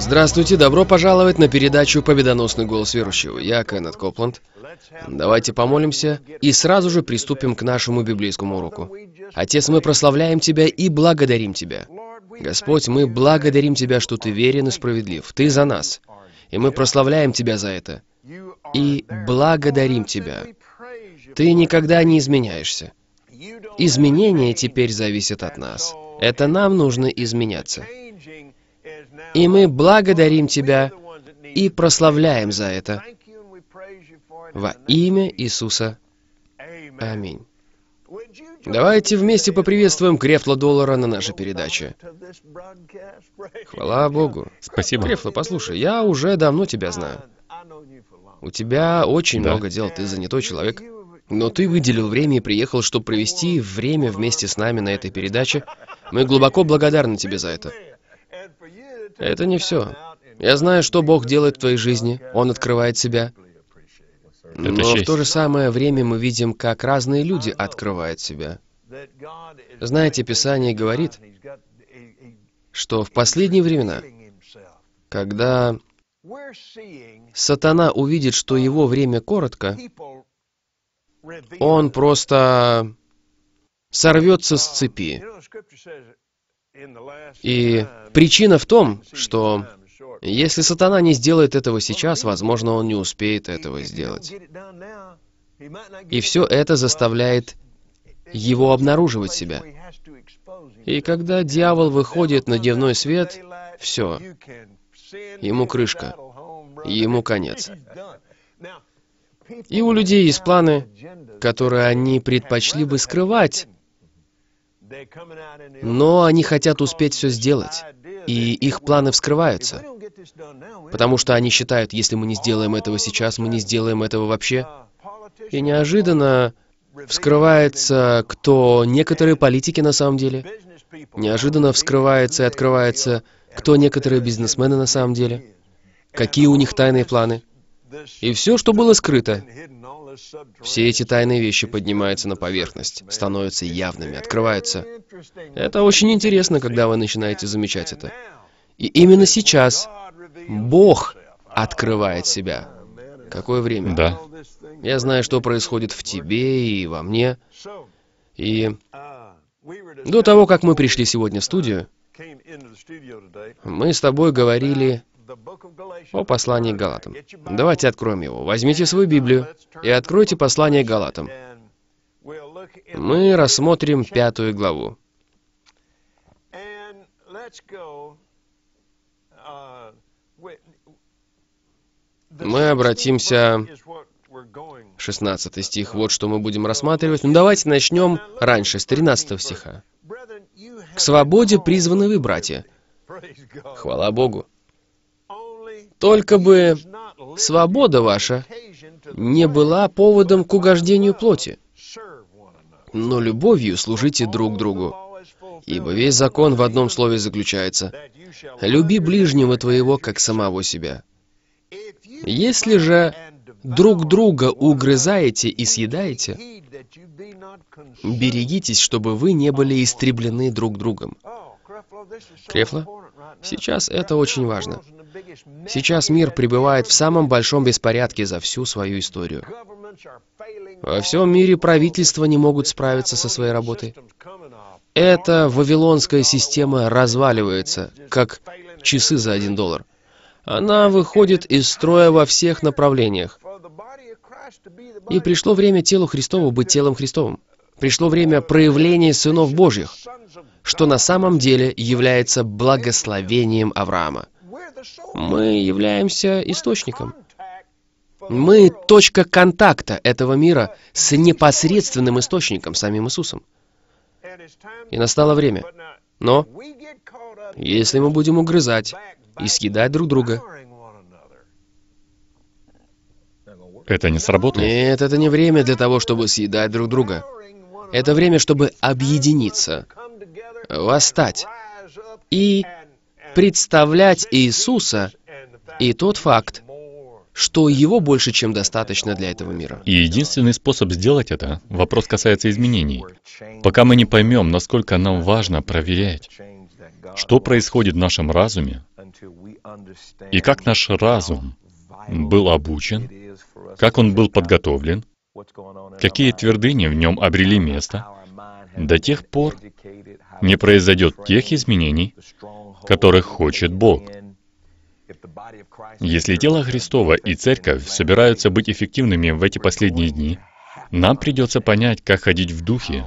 Здравствуйте, добро пожаловать на передачу «Победоносный голос верующего». Я Кеннет Копланд. Давайте помолимся и сразу же приступим к нашему библейскому уроку. Отец, мы прославляем Тебя и благодарим Тебя. Господь, мы благодарим Тебя, что Ты верен и справедлив. Ты за нас. И мы прославляем Тебя за это. И благодарим Тебя. Ты никогда не изменяешься. Изменения теперь зависят от нас. Это нам нужно изменяться. И мы благодарим Тебя и прославляем за это. Во имя Иисуса. Аминь. Давайте вместе поприветствуем Крефла Доллара на нашей передаче. Хвала Богу. Спасибо. Крефла, послушай, я уже давно тебя знаю. У тебя очень да. много дел, ты занятой человек. Но ты выделил время и приехал, чтобы провести время вместе с нами на этой передаче. Мы глубоко благодарны тебе за это. Это не все. Я знаю, что Бог делает в твоей жизни. Он открывает себя. Но в то же самое время мы видим, как разные люди открывают себя. Знаете, Писание говорит, что в последние времена, когда сатана увидит, что его время коротко, он просто сорвется с цепи. И причина в том, что если сатана не сделает этого сейчас, возможно, он не успеет этого сделать. И все это заставляет его обнаруживать себя. И когда дьявол выходит на дневной свет, все, ему крышка, ему конец. И у людей есть планы, которые они предпочли бы скрывать, но они хотят успеть все сделать, и их планы вскрываются. Потому что они считают, если мы не сделаем этого сейчас, мы не сделаем этого вообще. И неожиданно вскрывается, кто некоторые политики на самом деле. Неожиданно вскрывается и открывается, кто некоторые бизнесмены на самом деле. Какие у них тайные планы. И все, что было скрыто, все эти тайные вещи поднимаются на поверхность, становятся явными, открываются. Это очень интересно, когда вы начинаете замечать это. И именно сейчас Бог открывает себя. Какое время? Да. Я знаю, что происходит в тебе и во мне. И до того, как мы пришли сегодня в студию, мы с тобой говорили о послании Галатам. Давайте откроем его. Возьмите свою Библию и откройте послание Галатам. Мы рассмотрим пятую главу. Мы обратимся... 16 стих, вот что мы будем рассматривать. Но ну, давайте начнем раньше, с 13 стиха. «К свободе призваны вы, братья». Хвала Богу. Только бы свобода ваша не была поводом к угождению плоти, но любовью служите друг другу. Ибо весь закон в одном слове заключается «Люби ближнего твоего, как самого себя». Если же друг друга угрызаете и съедаете, берегитесь, чтобы вы не были истреблены друг другом. Трефла, сейчас это очень важно. Сейчас мир пребывает в самом большом беспорядке за всю свою историю. Во всем мире правительства не могут справиться со своей работой. Эта вавилонская система разваливается, как часы за один доллар. Она выходит из строя во всех направлениях. И пришло время телу Христову быть телом Христовым. Пришло время проявления сынов Божьих что на самом деле является благословением Авраама. Мы являемся источником. Мы точка контакта этого мира с непосредственным источником, самим Иисусом. И настало время. Но если мы будем угрызать и съедать друг друга, это не сработает. Нет, это не время для того, чтобы съедать друг друга. Это время, чтобы объединиться, восстать и представлять Иисуса и тот факт, что его больше, чем достаточно для этого мира. И единственный способ сделать это, вопрос касается изменений. Пока мы не поймем, насколько нам важно проверять, что происходит в нашем разуме, и как наш разум был обучен, как он был подготовлен, какие твердыни в нем обрели место, до тех пор, не произойдет тех изменений, которых хочет Бог. Если тело Христова и Церковь собираются быть эффективными в эти последние дни, нам придется понять, как ходить в духе,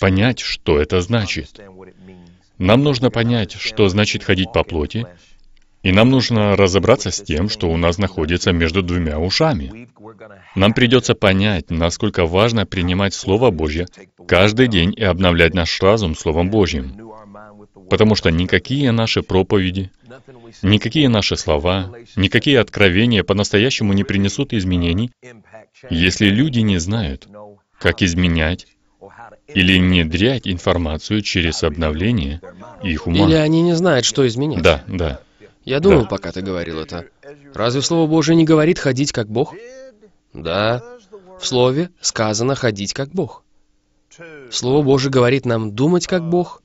понять, что это значит. Нам нужно понять, что значит ходить по плоти, и нам нужно разобраться с тем, что у нас находится между двумя ушами. Нам придется понять, насколько важно принимать Слово Божье каждый день и обновлять наш разум Словом Божьим. Потому что никакие наши проповеди, никакие наши слова, никакие откровения по-настоящему не принесут изменений, если люди не знают, как изменять или внедрять информацию через обновление их ума. Или они не знают, что изменять. Да, да. Я думал, да. пока ты говорил это. Разве Слово Божие не говорит ходить как Бог? Да. В Слове сказано ходить как Бог. Слово Божие говорит нам думать как Бог,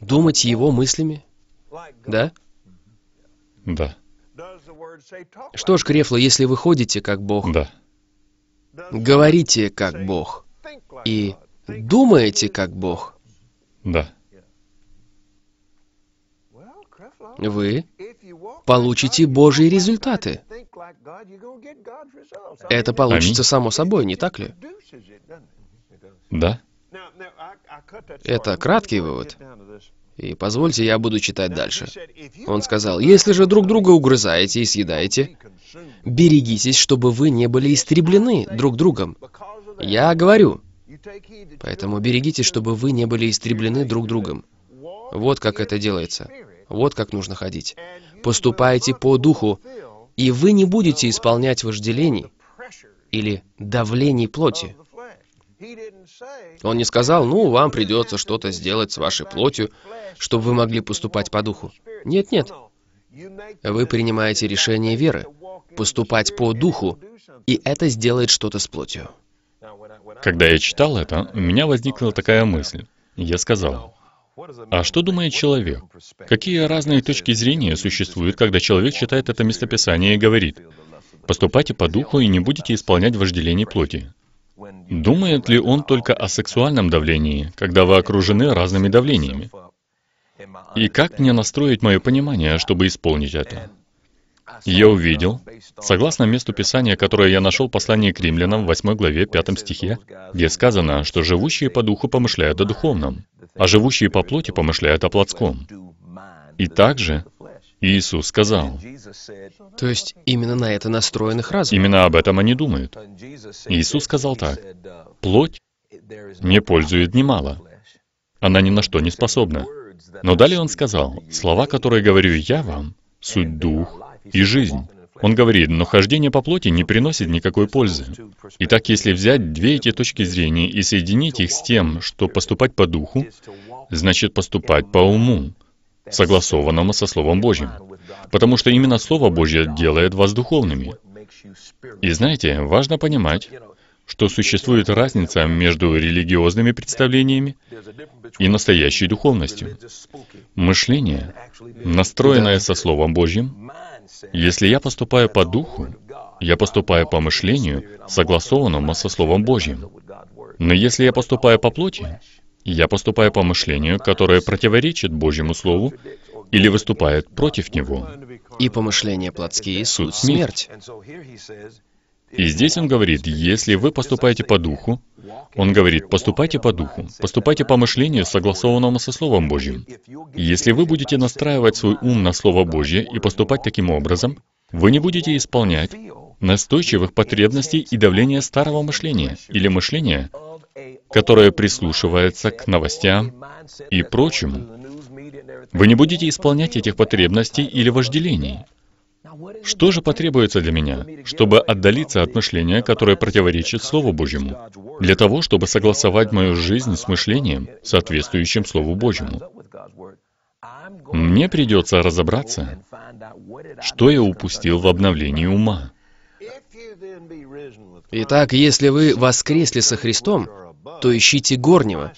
думать Его мыслями. Да? Да. Что ж, Крефло, если вы ходите как Бог, да. говорите как Бог и думаете как Бог, да. вы получите Божьи результаты. Это получится Аминь. само собой, не так ли? Да. Это краткий вывод. И позвольте, я буду читать дальше. Он сказал, «Если же друг друга угрызаете и съедаете, берегитесь, чтобы вы не были истреблены друг другом. Я говорю, поэтому берегитесь, чтобы вы не были истреблены друг другом. Вот как это делается. Вот как нужно ходить. Поступайте по духу, и вы не будете исполнять вожделений или давлений плоти. Он не сказал, ну, вам придется что-то сделать с вашей плотью, чтобы вы могли поступать по духу. Нет, нет. Вы принимаете решение веры, поступать по духу, и это сделает что-то с плотью. Когда я читал это, у меня возникла такая мысль. Я сказал, а что думает человек? Какие разные точки зрения существуют, когда человек читает это местописание и говорит, «Поступайте по духу и не будете исполнять вожделение плоти». Думает ли он только о сексуальном давлении, когда вы окружены разными давлениями? И как мне настроить мое понимание, чтобы исполнить это? я увидел, согласно месту Писания, которое я нашел в послании к римлянам, 8 главе, 5 стихе, где сказано, что живущие по духу помышляют о духовном, а живущие по плоти помышляют о плотском. И также Иисус сказал. То есть именно на это настроен их разум? Именно об этом они думают. Иисус сказал так. «Плоть не пользует немало. Она ни на что не способна». Но далее он сказал, «Слова, которые говорю я вам, суть дух и жизнь. Он говорит, но хождение по плоти не приносит никакой пользы. Итак, если взять две эти точки зрения и соединить их с тем, что поступать по духу, значит поступать по уму, согласованному со Словом Божьим. Потому что именно Слово Божье делает вас духовными. И знаете, важно понимать, что существует разница между религиозными представлениями и настоящей духовностью. Мышление, настроенное со Словом Божьим, если я поступаю по духу, я поступаю по мышлению, согласованному со Словом Божьим. Но если я поступаю по плоти, я поступаю по мышлению, которое противоречит Божьему Слову или выступает против него. И помышления плотские суть смерть. И здесь он говорит, если вы поступаете по духу, он говорит, поступайте по духу, поступайте по мышлению, согласованному со Словом Божьим. Если вы будете настраивать свой ум на Слово Божье и поступать таким образом, вы не будете исполнять настойчивых потребностей и давления старого мышления или мышления, которое прислушивается к новостям и прочему. Вы не будете исполнять этих потребностей или вожделений, что же потребуется для меня, чтобы отдалиться от мышления, которое противоречит Слову Божьему? Для того, чтобы согласовать мою жизнь с мышлением, соответствующим Слову Божьему. Мне придется разобраться, что я упустил в обновлении ума. Итак, если вы воскресли со Христом, то ищите горнего,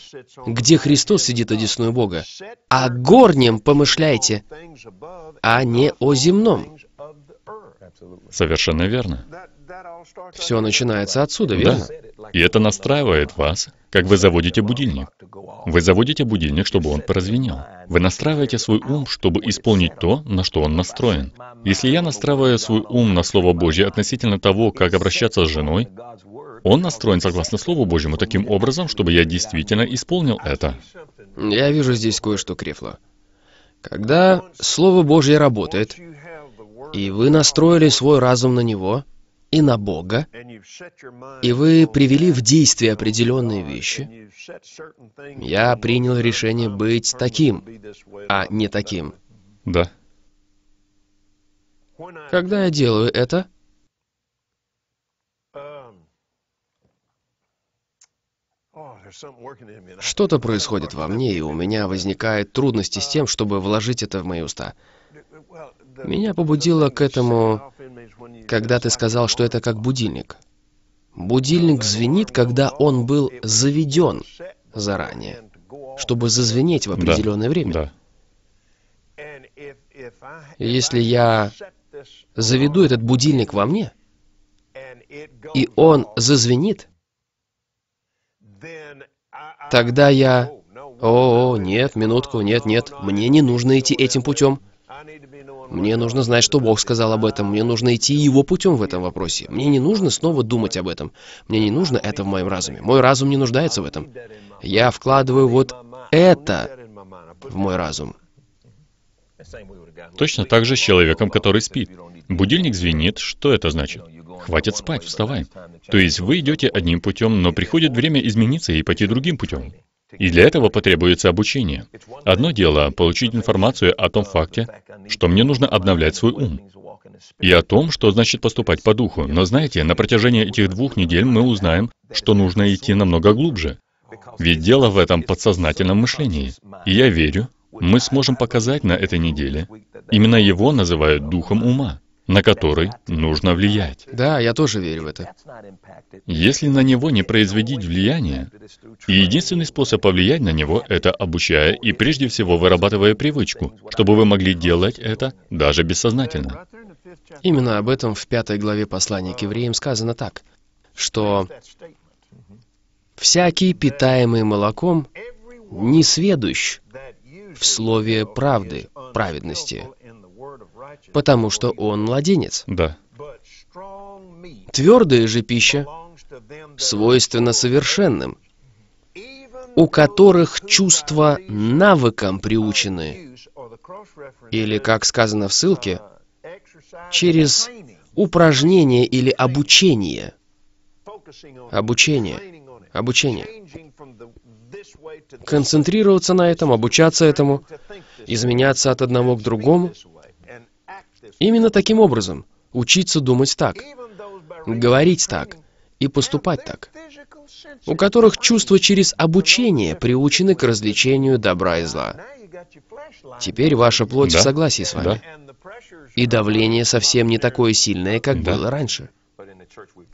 где Христос сидит одесную Бога. а горнем помышляйте, а не о земном. Совершенно верно. Все начинается отсюда, верно? Да. И это настраивает вас, как вы заводите будильник. Вы заводите будильник, чтобы он прозвенел. Вы настраиваете свой ум, чтобы исполнить то, на что он настроен. Если я настраиваю свой ум на Слово Божье относительно того, как обращаться с женой, он настроен согласно Слову Божьему таким образом, чтобы я действительно исполнил это. Я вижу здесь кое-что, Крефло. Когда Слово Божье работает, и вы настроили свой разум на него и на Бога, и вы привели в действие определенные вещи. Я принял решение быть таким, а не таким. Да. Когда я делаю это, Что-то происходит во мне, и у меня возникают трудности с тем, чтобы вложить это в мои уста. Меня побудило к этому, когда ты сказал, что это как будильник. Будильник звенит, когда он был заведен заранее, чтобы зазвенеть в определенное да, время. Да. Если я заведу этот будильник во мне, и он зазвенит, тогда я... О, нет, минутку, нет, нет, мне не нужно идти этим путем. Мне нужно знать, что Бог сказал об этом. Мне нужно идти Его путем в этом вопросе. Мне не нужно снова думать об этом. Мне не нужно это в моем разуме. Мой разум не нуждается в этом. Я вкладываю вот это в мой разум. Точно так же с человеком, который спит. Будильник звенит, что это значит? Хватит спать, вставай. То есть вы идете одним путем, но приходит время измениться и пойти другим путем. И для этого потребуется обучение. Одно дело — получить информацию о том факте, что мне нужно обновлять свой ум, и о том, что значит поступать по духу. Но знаете, на протяжении этих двух недель мы узнаем, что нужно идти намного глубже. Ведь дело в этом подсознательном мышлении. И я верю, мы сможем показать на этой неделе. Именно его называют духом ума на который нужно влиять. Да, я тоже верю в это. Если на него не производить влияние, и единственный способ повлиять на него — это обучая и прежде всего вырабатывая привычку, чтобы вы могли делать это даже бессознательно. Именно об этом в пятой главе послания к евреям сказано так, что «всякий, питаемый молоком, не сведущ в слове правды, праведности, потому что он младенец. Да. Твердая же пища свойственна совершенным, у которых чувства навыком приучены, или, как сказано в ссылке, через упражнение или обучение. Обучение. Обучение. Концентрироваться на этом, обучаться этому, изменяться от одного к другому — Именно таким образом учиться думать так, говорить так и поступать так, у которых чувства через обучение приучены к развлечению добра и зла. Теперь ваша плоть да. в согласии с вами. Да. И давление совсем не такое сильное, как да. было раньше.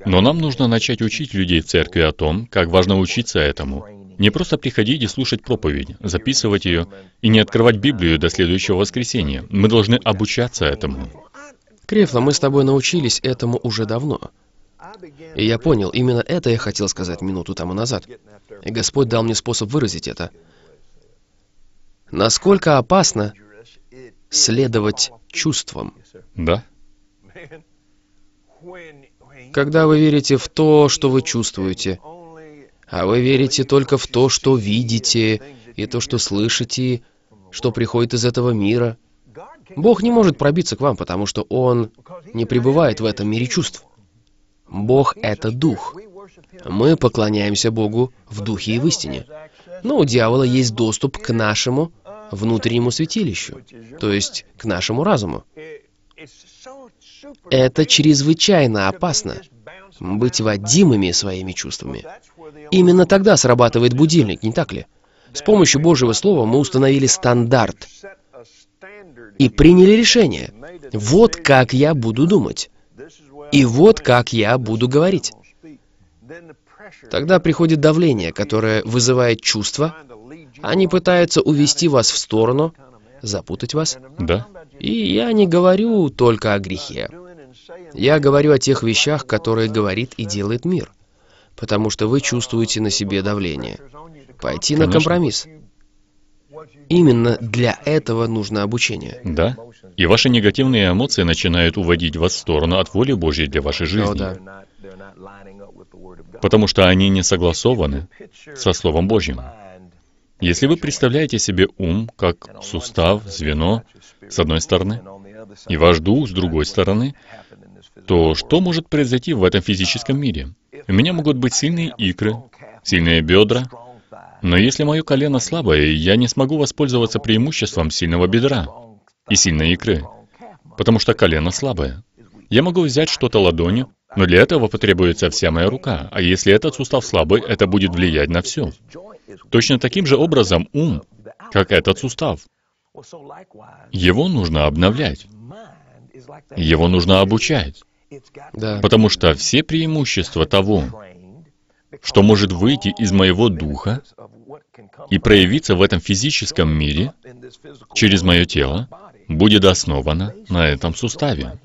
Но нам нужно начать учить людей в церкви о том, как важно учиться этому. Не просто приходить и слушать проповедь, записывать ее и не открывать Библию до следующего воскресенья. Мы должны обучаться этому. Крефла, мы с тобой научились этому уже давно. И я понял, именно это я хотел сказать минуту тому назад. И Господь дал мне способ выразить это. Насколько опасно следовать чувствам. Да. Когда вы верите в то, что вы чувствуете, а вы верите только в то, что видите, и то, что слышите, что приходит из этого мира. Бог не может пробиться к вам, потому что Он не пребывает в этом мире чувств. Бог — это Дух. Мы поклоняемся Богу в Духе и в истине. Но у дьявола есть доступ к нашему внутреннему святилищу, то есть к нашему разуму. Это чрезвычайно опасно — быть водимыми своими чувствами. Именно тогда срабатывает будильник, не так ли? С помощью Божьего Слова мы установили стандарт и приняли решение. Вот как я буду думать. И вот как я буду говорить. Тогда приходит давление, которое вызывает чувства. Они пытаются увести вас в сторону, запутать вас. Да. И я не говорю только о грехе. Я говорю о тех вещах, которые говорит и делает мир потому что вы чувствуете на себе давление. Пойти Конечно. на компромисс. Именно для этого нужно обучение. Да. И ваши негативные эмоции начинают уводить вас в сторону от воли Божьей для вашей жизни. О, да. Потому что они не согласованы со Словом Божьим. Если вы представляете себе ум как сустав, звено, с одной стороны, и ваш дух с другой стороны, то что может произойти в этом физическом мире? У меня могут быть сильные икры, сильные бедра, но если мое колено слабое, я не смогу воспользоваться преимуществом сильного бедра и сильной икры, потому что колено слабое. Я могу взять что-то ладонью, но для этого потребуется вся моя рука, а если этот сустав слабый, это будет влиять на все. Точно таким же образом ум, как этот сустав. Его нужно обновлять. Его нужно обучать. Да. Потому что все преимущества того, что может выйти из моего духа и проявиться в этом физическом мире через мое тело, будет основано на этом суставе.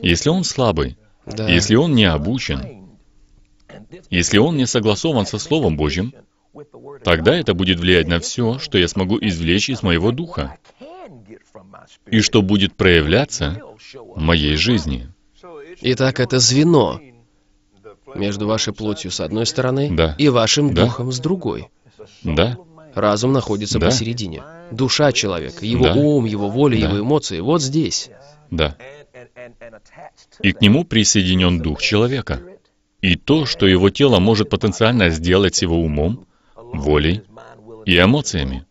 Если он слабый, да. если он не обучен, если он не согласован со Словом Божьим, тогда это будет влиять на все, что я смогу извлечь из моего духа и что будет проявляться в моей жизни. Итак, это звено между вашей плотью с одной стороны да. и вашим да. духом с другой. Да. Разум находится да. посередине. Душа человека, его да. ум, его воля, да. его эмоции вот здесь. Да. И к нему присоединен дух человека. И то, что его тело может потенциально сделать его умом, волей и эмоциями.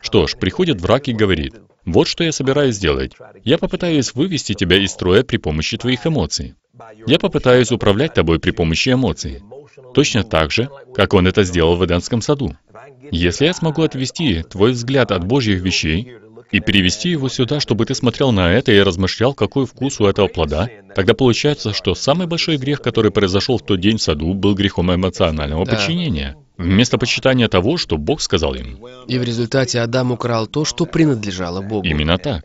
Что ж, приходит враг и говорит, вот что я собираюсь сделать. Я попытаюсь вывести тебя из строя при помощи твоих эмоций. Я попытаюсь управлять тобой при помощи эмоций. Точно так же, как он это сделал в Эдемском саду. Если я смогу отвести твой взгляд от Божьих вещей и привести его сюда, чтобы ты смотрел на это и размышлял, какой вкус у этого плода, тогда получается, что самый большой грех, который произошел в тот день в саду, был грехом эмоционального да. подчинения вместо почитания того, что Бог сказал им. И в результате Адам украл то, что принадлежало Богу. Именно так.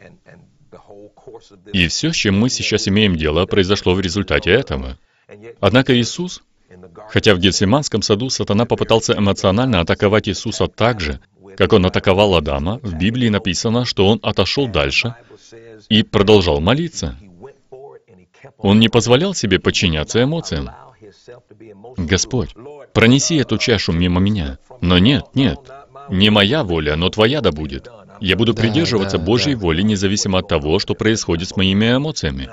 И все, с чем мы сейчас имеем дело, произошло в результате этого. Однако Иисус, хотя в Гетсиманском саду сатана попытался эмоционально атаковать Иисуса так же, как он атаковал Адама, в Библии написано, что он отошел дальше и продолжал молиться. Он не позволял себе подчиняться эмоциям. Господь, Пронеси эту чашу мимо меня. Но нет, нет, не моя воля, но твоя да будет. Я буду придерживаться Божьей воли, независимо от того, что происходит с моими эмоциями.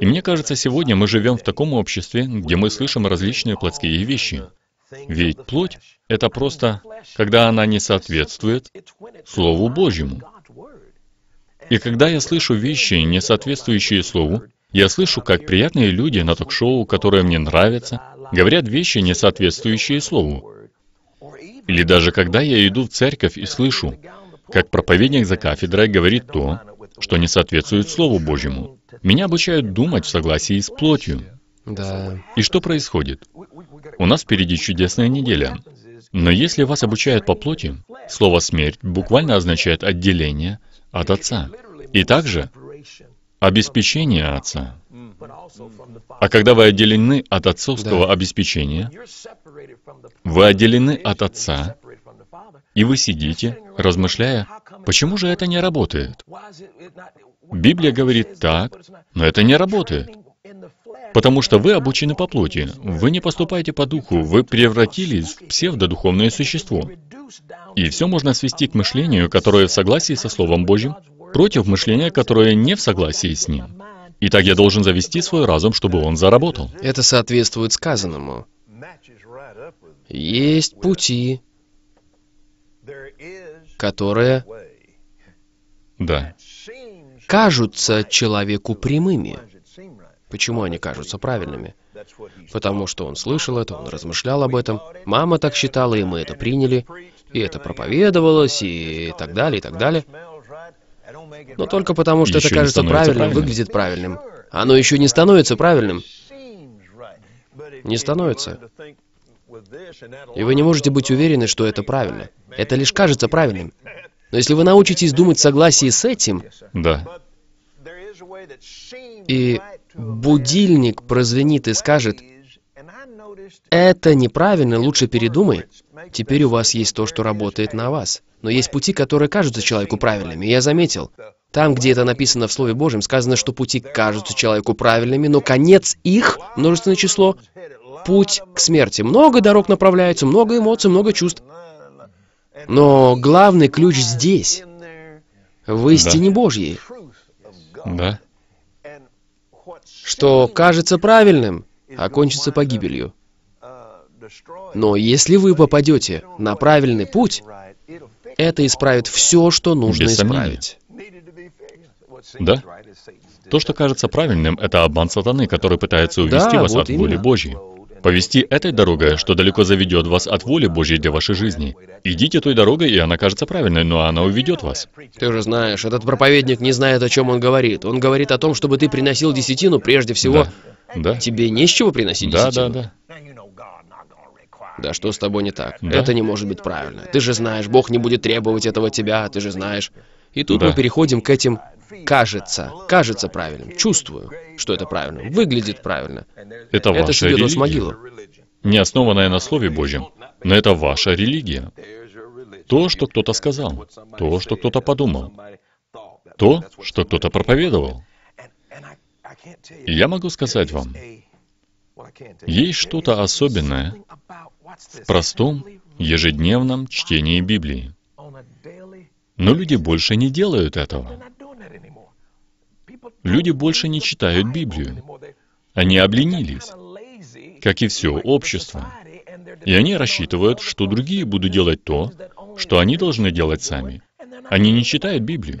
И мне кажется, сегодня мы живем в таком обществе, где мы слышим различные плотские вещи. Ведь плоть — это просто, когда она не соответствует Слову Божьему. И когда я слышу вещи, не соответствующие Слову, я слышу, как приятные люди на ток-шоу, которые мне нравятся, говорят вещи, не соответствующие Слову. Или даже когда я иду в церковь и слышу, как проповедник за кафедрой говорит то, что не соответствует Слову Божьему. Меня обучают думать в согласии с плотью. Да. И что происходит? У нас впереди чудесная неделя. Но если вас обучают по плоти, слово «смерть» буквально означает отделение от Отца. И также обеспечение Отца. А когда вы отделены от отцовского да. обеспечения, вы отделены от отца, и вы сидите, размышляя, почему же это не работает? Библия говорит так, но это не работает. Потому что вы обучены по плоти, вы не поступаете по духу, вы превратились в псевдодуховное существо. И все можно свести к мышлению, которое в согласии со Словом Божьим, против мышления, которое не в согласии с ним. Итак, я должен завести свой разум, чтобы он заработал. Это соответствует сказанному. Есть пути, которые да. кажутся человеку прямыми. Почему они кажутся правильными? Потому что он слышал это, он размышлял об этом. Мама так считала, и мы это приняли. И это проповедовалось, и так далее, и так далее но только потому, что еще это кажется правильным, правильным, выглядит правильным. Оно еще не становится правильным. Не становится. И вы не можете быть уверены, что это правильно. Это лишь кажется правильным. Но если вы научитесь думать в согласии с этим... Да. И будильник прозвенит и скажет, это неправильно, лучше передумай. Теперь у вас есть то, что работает на вас. Но есть пути, которые кажутся человеку правильными. я заметил, там, где это написано в Слове Божьем, сказано, что пути кажутся человеку правильными, но конец их, множественное число, путь к смерти. Много дорог направляется, много эмоций, много чувств. Но главный ключ здесь, в истине да. Божьей. Да. Что кажется правильным, окончится а погибелью. Но если вы попадете на правильный путь, это исправит все, что нужно Без исправить. Да. То, что кажется правильным, это обман сатаны, который пытается увести да, вас вот от воли Божьей. Повести этой дорогой, что далеко заведет вас от воли Божьей для вашей жизни. Идите той дорогой, и она кажется правильной, но она уведет вас. Ты же знаешь, этот проповедник не знает, о чем он говорит. Он говорит о том, чтобы ты приносил десятину прежде всего. Да. да. Тебе не с чего приносить да, десятину. Да, да, да. Да что с тобой не так? Да? Это не может быть правильно. Ты же знаешь, Бог не будет требовать этого тебя, ты же знаешь. И тут да. мы переходим к этим «кажется». Кажется правильным. Чувствую, что это правильно. Выглядит правильно. Это, это ваша религия. С могила. Не основанная на Слове Божьем. Но это ваша религия. То, что кто-то сказал. То, что кто-то подумал. То, что кто-то проповедовал. я могу сказать вам, есть что-то особенное в простом, ежедневном чтении Библии. Но люди больше не делают этого. Люди больше не читают Библию. Они обленились, как и все общество. И они рассчитывают, что другие будут делать то, что они должны делать сами. Они не читают Библию.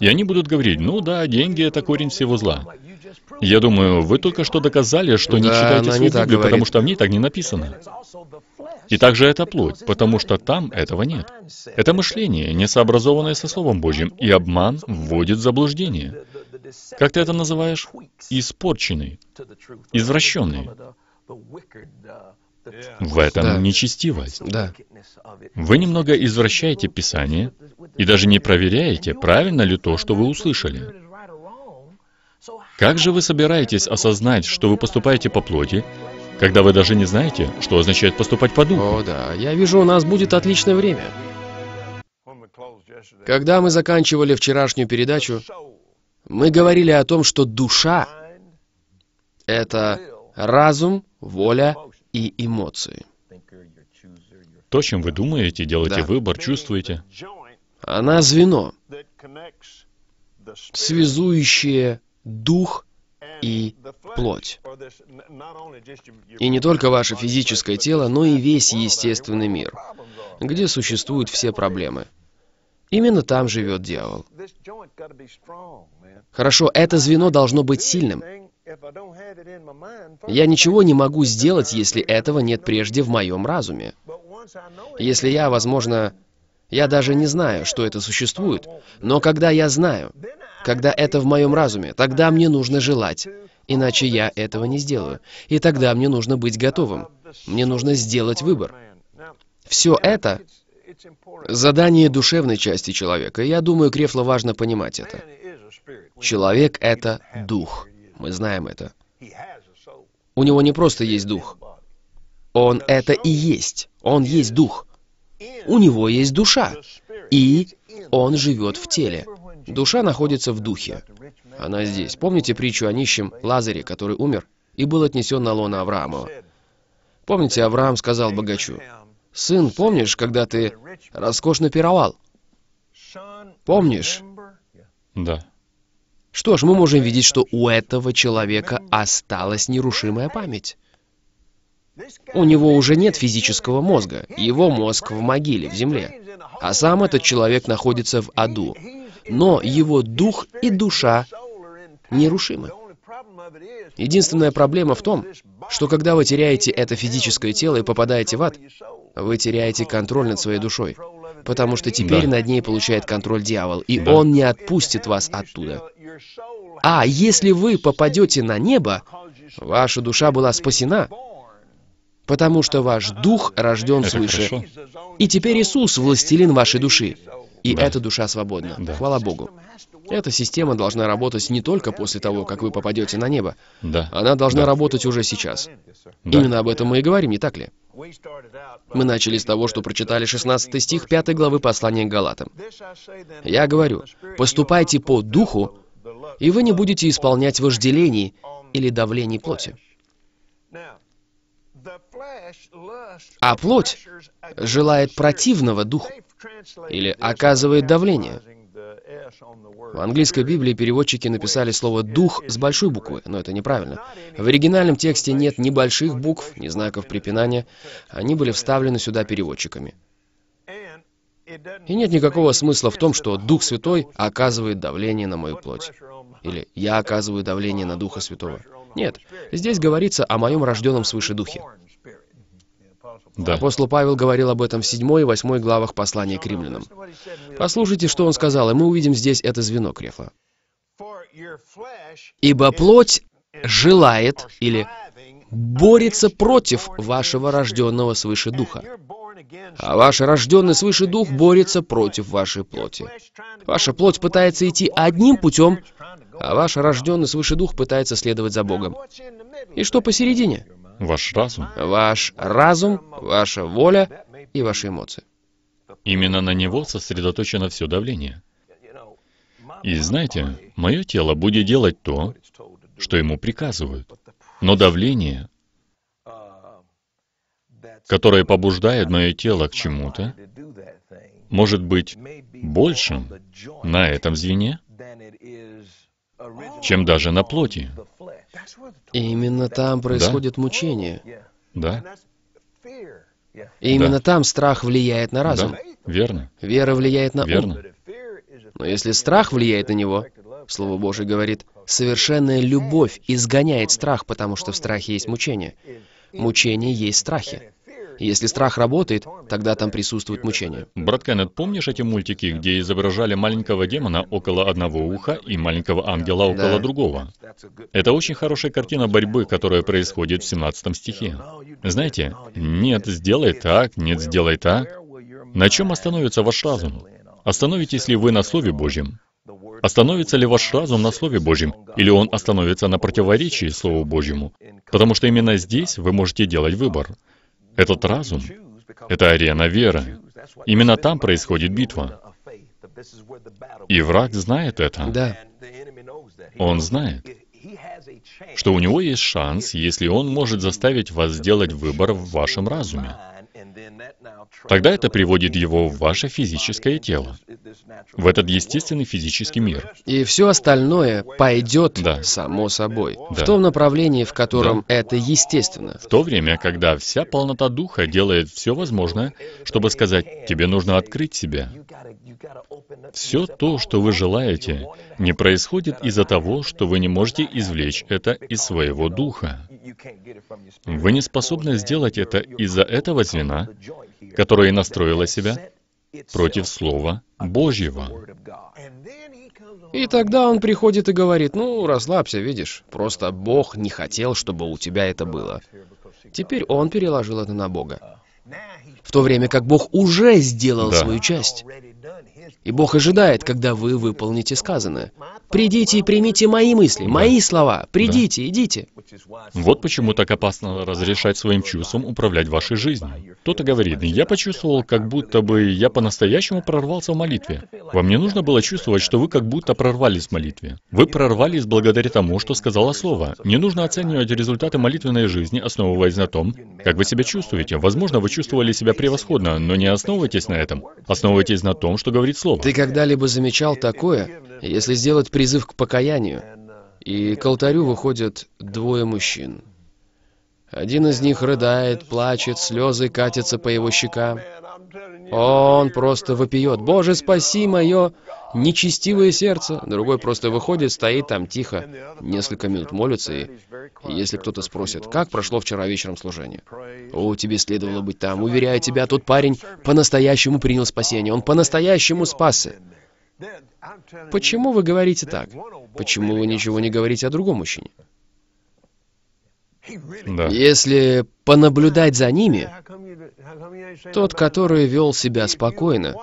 И они будут говорить, ну да, деньги — это корень всего зла. Я думаю, вы только что доказали, что не да, читаете свою Библию, говорит. потому что в ней так не написано. И также это плоть, потому что там этого нет. Это мышление, не сообразованное со Словом Божьим, и обман вводит в заблуждение. Как ты это называешь? Испорченный, извращенный. В этом да. нечестивость. Да. Вы немного извращаете Писание, и даже не проверяете, правильно ли то, что вы услышали. Как же вы собираетесь осознать, что вы поступаете по плоти, когда вы даже не знаете, что означает поступать по духу? О, да, я вижу, у нас будет отличное время. Когда мы заканчивали вчерашнюю передачу, мы говорили о том, что душа — это разум, воля и эмоции. То, чем вы думаете, делаете да. выбор, чувствуете. Она звено, связующее дух и плоть. И не только ваше физическое тело, но и весь естественный мир, где существуют все проблемы. Именно там живет дьявол. Хорошо, это звено должно быть сильным. Я ничего не могу сделать, если этого нет прежде в моем разуме. Если я, возможно, я даже не знаю, что это существует, но когда я знаю, когда это в моем разуме, тогда мне нужно желать, иначе я этого не сделаю. И тогда мне нужно быть готовым. Мне нужно сделать выбор. Все это задание душевной части человека, я думаю, Крефло важно понимать это. Человек — это дух. Мы знаем это. У него не просто есть дух. Он это и есть. Он есть дух. У него есть душа, и он живет в теле. Душа находится в духе. Она здесь. Помните притчу о нищем Лазаре, который умер и был отнесен на лона Авраама. Помните, Авраам сказал богачу, «Сын, помнишь, когда ты роскошно пировал? Помнишь?» Да. Что ж, мы можем видеть, что у этого человека осталась нерушимая память. У него уже нет физического мозга, его мозг в могиле, в земле. А сам этот человек находится в аду. Но его дух и душа нерушимы. Единственная проблема в том, что когда вы теряете это физическое тело и попадаете в ад, вы теряете контроль над своей душой, потому что теперь да. над ней получает контроль дьявол, и да. он не отпустит вас оттуда. А если вы попадете на небо, ваша душа была спасена, потому что ваш дух рожден это свыше. Хорошо. И теперь Иисус — властелин вашей души. И да. эта душа свободна. Да. Хвала Богу. Эта система должна работать не только после того, как вы попадете на небо. Да. Она должна да. работать уже сейчас. Да. Именно об этом мы и говорим, не так ли? Мы начали с того, что прочитали 16 стих 5 главы послания к Галатам. «Я говорю, поступайте по духу, и вы не будете исполнять вожделений или давлений плоти». А плоть желает противного духу или оказывает давление. В английской Библии переводчики написали слово «дух» с большой буквы, но это неправильно. В оригинальном тексте нет ни больших букв, ни знаков препинания. Они были вставлены сюда переводчиками. И нет никакого смысла в том, что Дух Святой оказывает давление на мою плоть. Или «я оказываю давление на Духа Святого». Нет, здесь говорится о моем рожденном свыше Духе. Да. Апостол Павел говорил об этом в 7 и 8 главах послания к римлянам. Послушайте, что он сказал, и мы увидим здесь это звено Крефа. «Ибо плоть желает или борется против вашего рожденного свыше духа. А ваш рожденный свыше дух борется против вашей плоти. Ваша плоть пытается идти одним путем, а ваш рожденный свыше дух пытается следовать за Богом. И что посередине? Ваш разум. Ваш разум, ваша воля и ваши эмоции. Именно на него сосредоточено все давление. И знаете, мое тело будет делать то, что ему приказывают. Но давление, которое побуждает мое тело к чему-то, может быть большим на этом звене, чем даже на плоти. И именно там происходит да? мучение. Да. И именно да. там страх влияет на разум. Да. Верно. Вера влияет на Верно. ум. Но если страх влияет на него, Слово Божие говорит, совершенная любовь изгоняет страх, потому что в страхе есть мучение. Мучение есть страхи. Если страх работает, тогда там присутствует мучение. Брат Кеннет, помнишь эти мультики, где изображали маленького демона около одного уха и маленького ангела около да. другого? Это очень хорошая картина борьбы, которая происходит в 17 стихе. Знаете, нет, сделай так, нет, сделай так. На чем остановится ваш разум? Остановитесь ли вы на Слове Божьем? Остановится ли ваш разум на Слове Божьем, или он остановится на противоречии Слову Божьему? Потому что именно здесь вы можете делать выбор. Этот разум — это арена веры. Именно там происходит битва. И враг знает это. Да. Он знает, что у него есть шанс, если он может заставить вас сделать выбор в вашем разуме. Тогда это приводит его в ваше физическое тело, в этот естественный физический мир. И все остальное пойдет да. само собой, да. в том направлении, в котором да. это естественно. В то время, когда вся полнота Духа делает все возможное, чтобы сказать, тебе нужно открыть себя. Все то, что вы желаете, не происходит из-за того, что вы не можете извлечь это из своего Духа. Вы не способны сделать это из-за этого звена, которое настроило себя против Слова Божьего. И тогда он приходит и говорит, ну, расслабься, видишь, просто Бог не хотел, чтобы у тебя это было. Теперь он переложил это на Бога. В то время как Бог уже сделал да. свою часть. И Бог ожидает, когда вы выполните сказанное. Придите и примите мои мысли, да. мои слова. Придите, да. идите. Вот почему так опасно разрешать своим чувствам управлять вашей жизнью. Кто-то говорит, я почувствовал, как будто бы я по-настоящему прорвался в молитве. Вам не нужно было чувствовать, что вы как будто прорвались в молитве. Вы прорвались благодаря тому, что сказала Слово. Не нужно оценивать результаты молитвенной жизни, основываясь на том, как вы себя чувствуете. Возможно, вы чувствовали себя превосходно, но не основывайтесь на этом. Основывайтесь на том, что говорит Слово слово. Ты когда-либо замечал такое, если сделать призыв к покаянию, и к алтарю выходят двое мужчин? Один из них рыдает, плачет, слезы катятся по его щекам. Он просто вопиет. «Боже, спаси мое нечестивое сердце, другой просто выходит, стоит там тихо, несколько минут молится, и, если кто-то спросит, как прошло вчера вечером служение? О, тебе следовало быть там. Уверяю тебя, тот парень по-настоящему принял спасение, он по-настоящему спасся. Почему вы говорите так? Почему вы ничего не говорите о другом мужчине? Да. Если понаблюдать за ними, тот, который вел себя спокойно,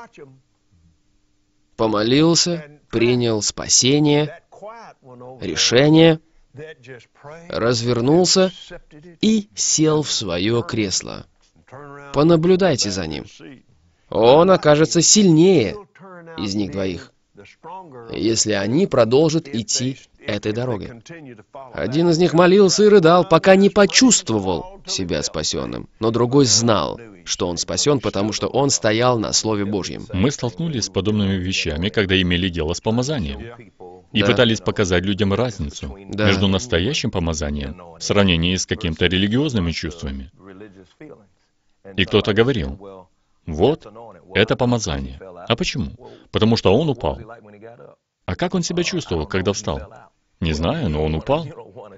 помолился, принял спасение, решение, развернулся и сел в свое кресло. Понаблюдайте за ним. Он окажется сильнее из них двоих, если они продолжат идти этой дорогой. Один из них молился и рыдал, пока не почувствовал себя спасенным, но другой знал, что он спасен, потому что он стоял на Слове Божьем. Мы столкнулись с подобными вещами, когда имели дело с помазанием. И да. пытались показать людям разницу да. между настоящим помазанием в сравнении с какими-то религиозными чувствами. И кто-то говорил, вот, это помазание. А почему? Потому что он упал. А как он себя чувствовал, когда встал? Не знаю, но он упал.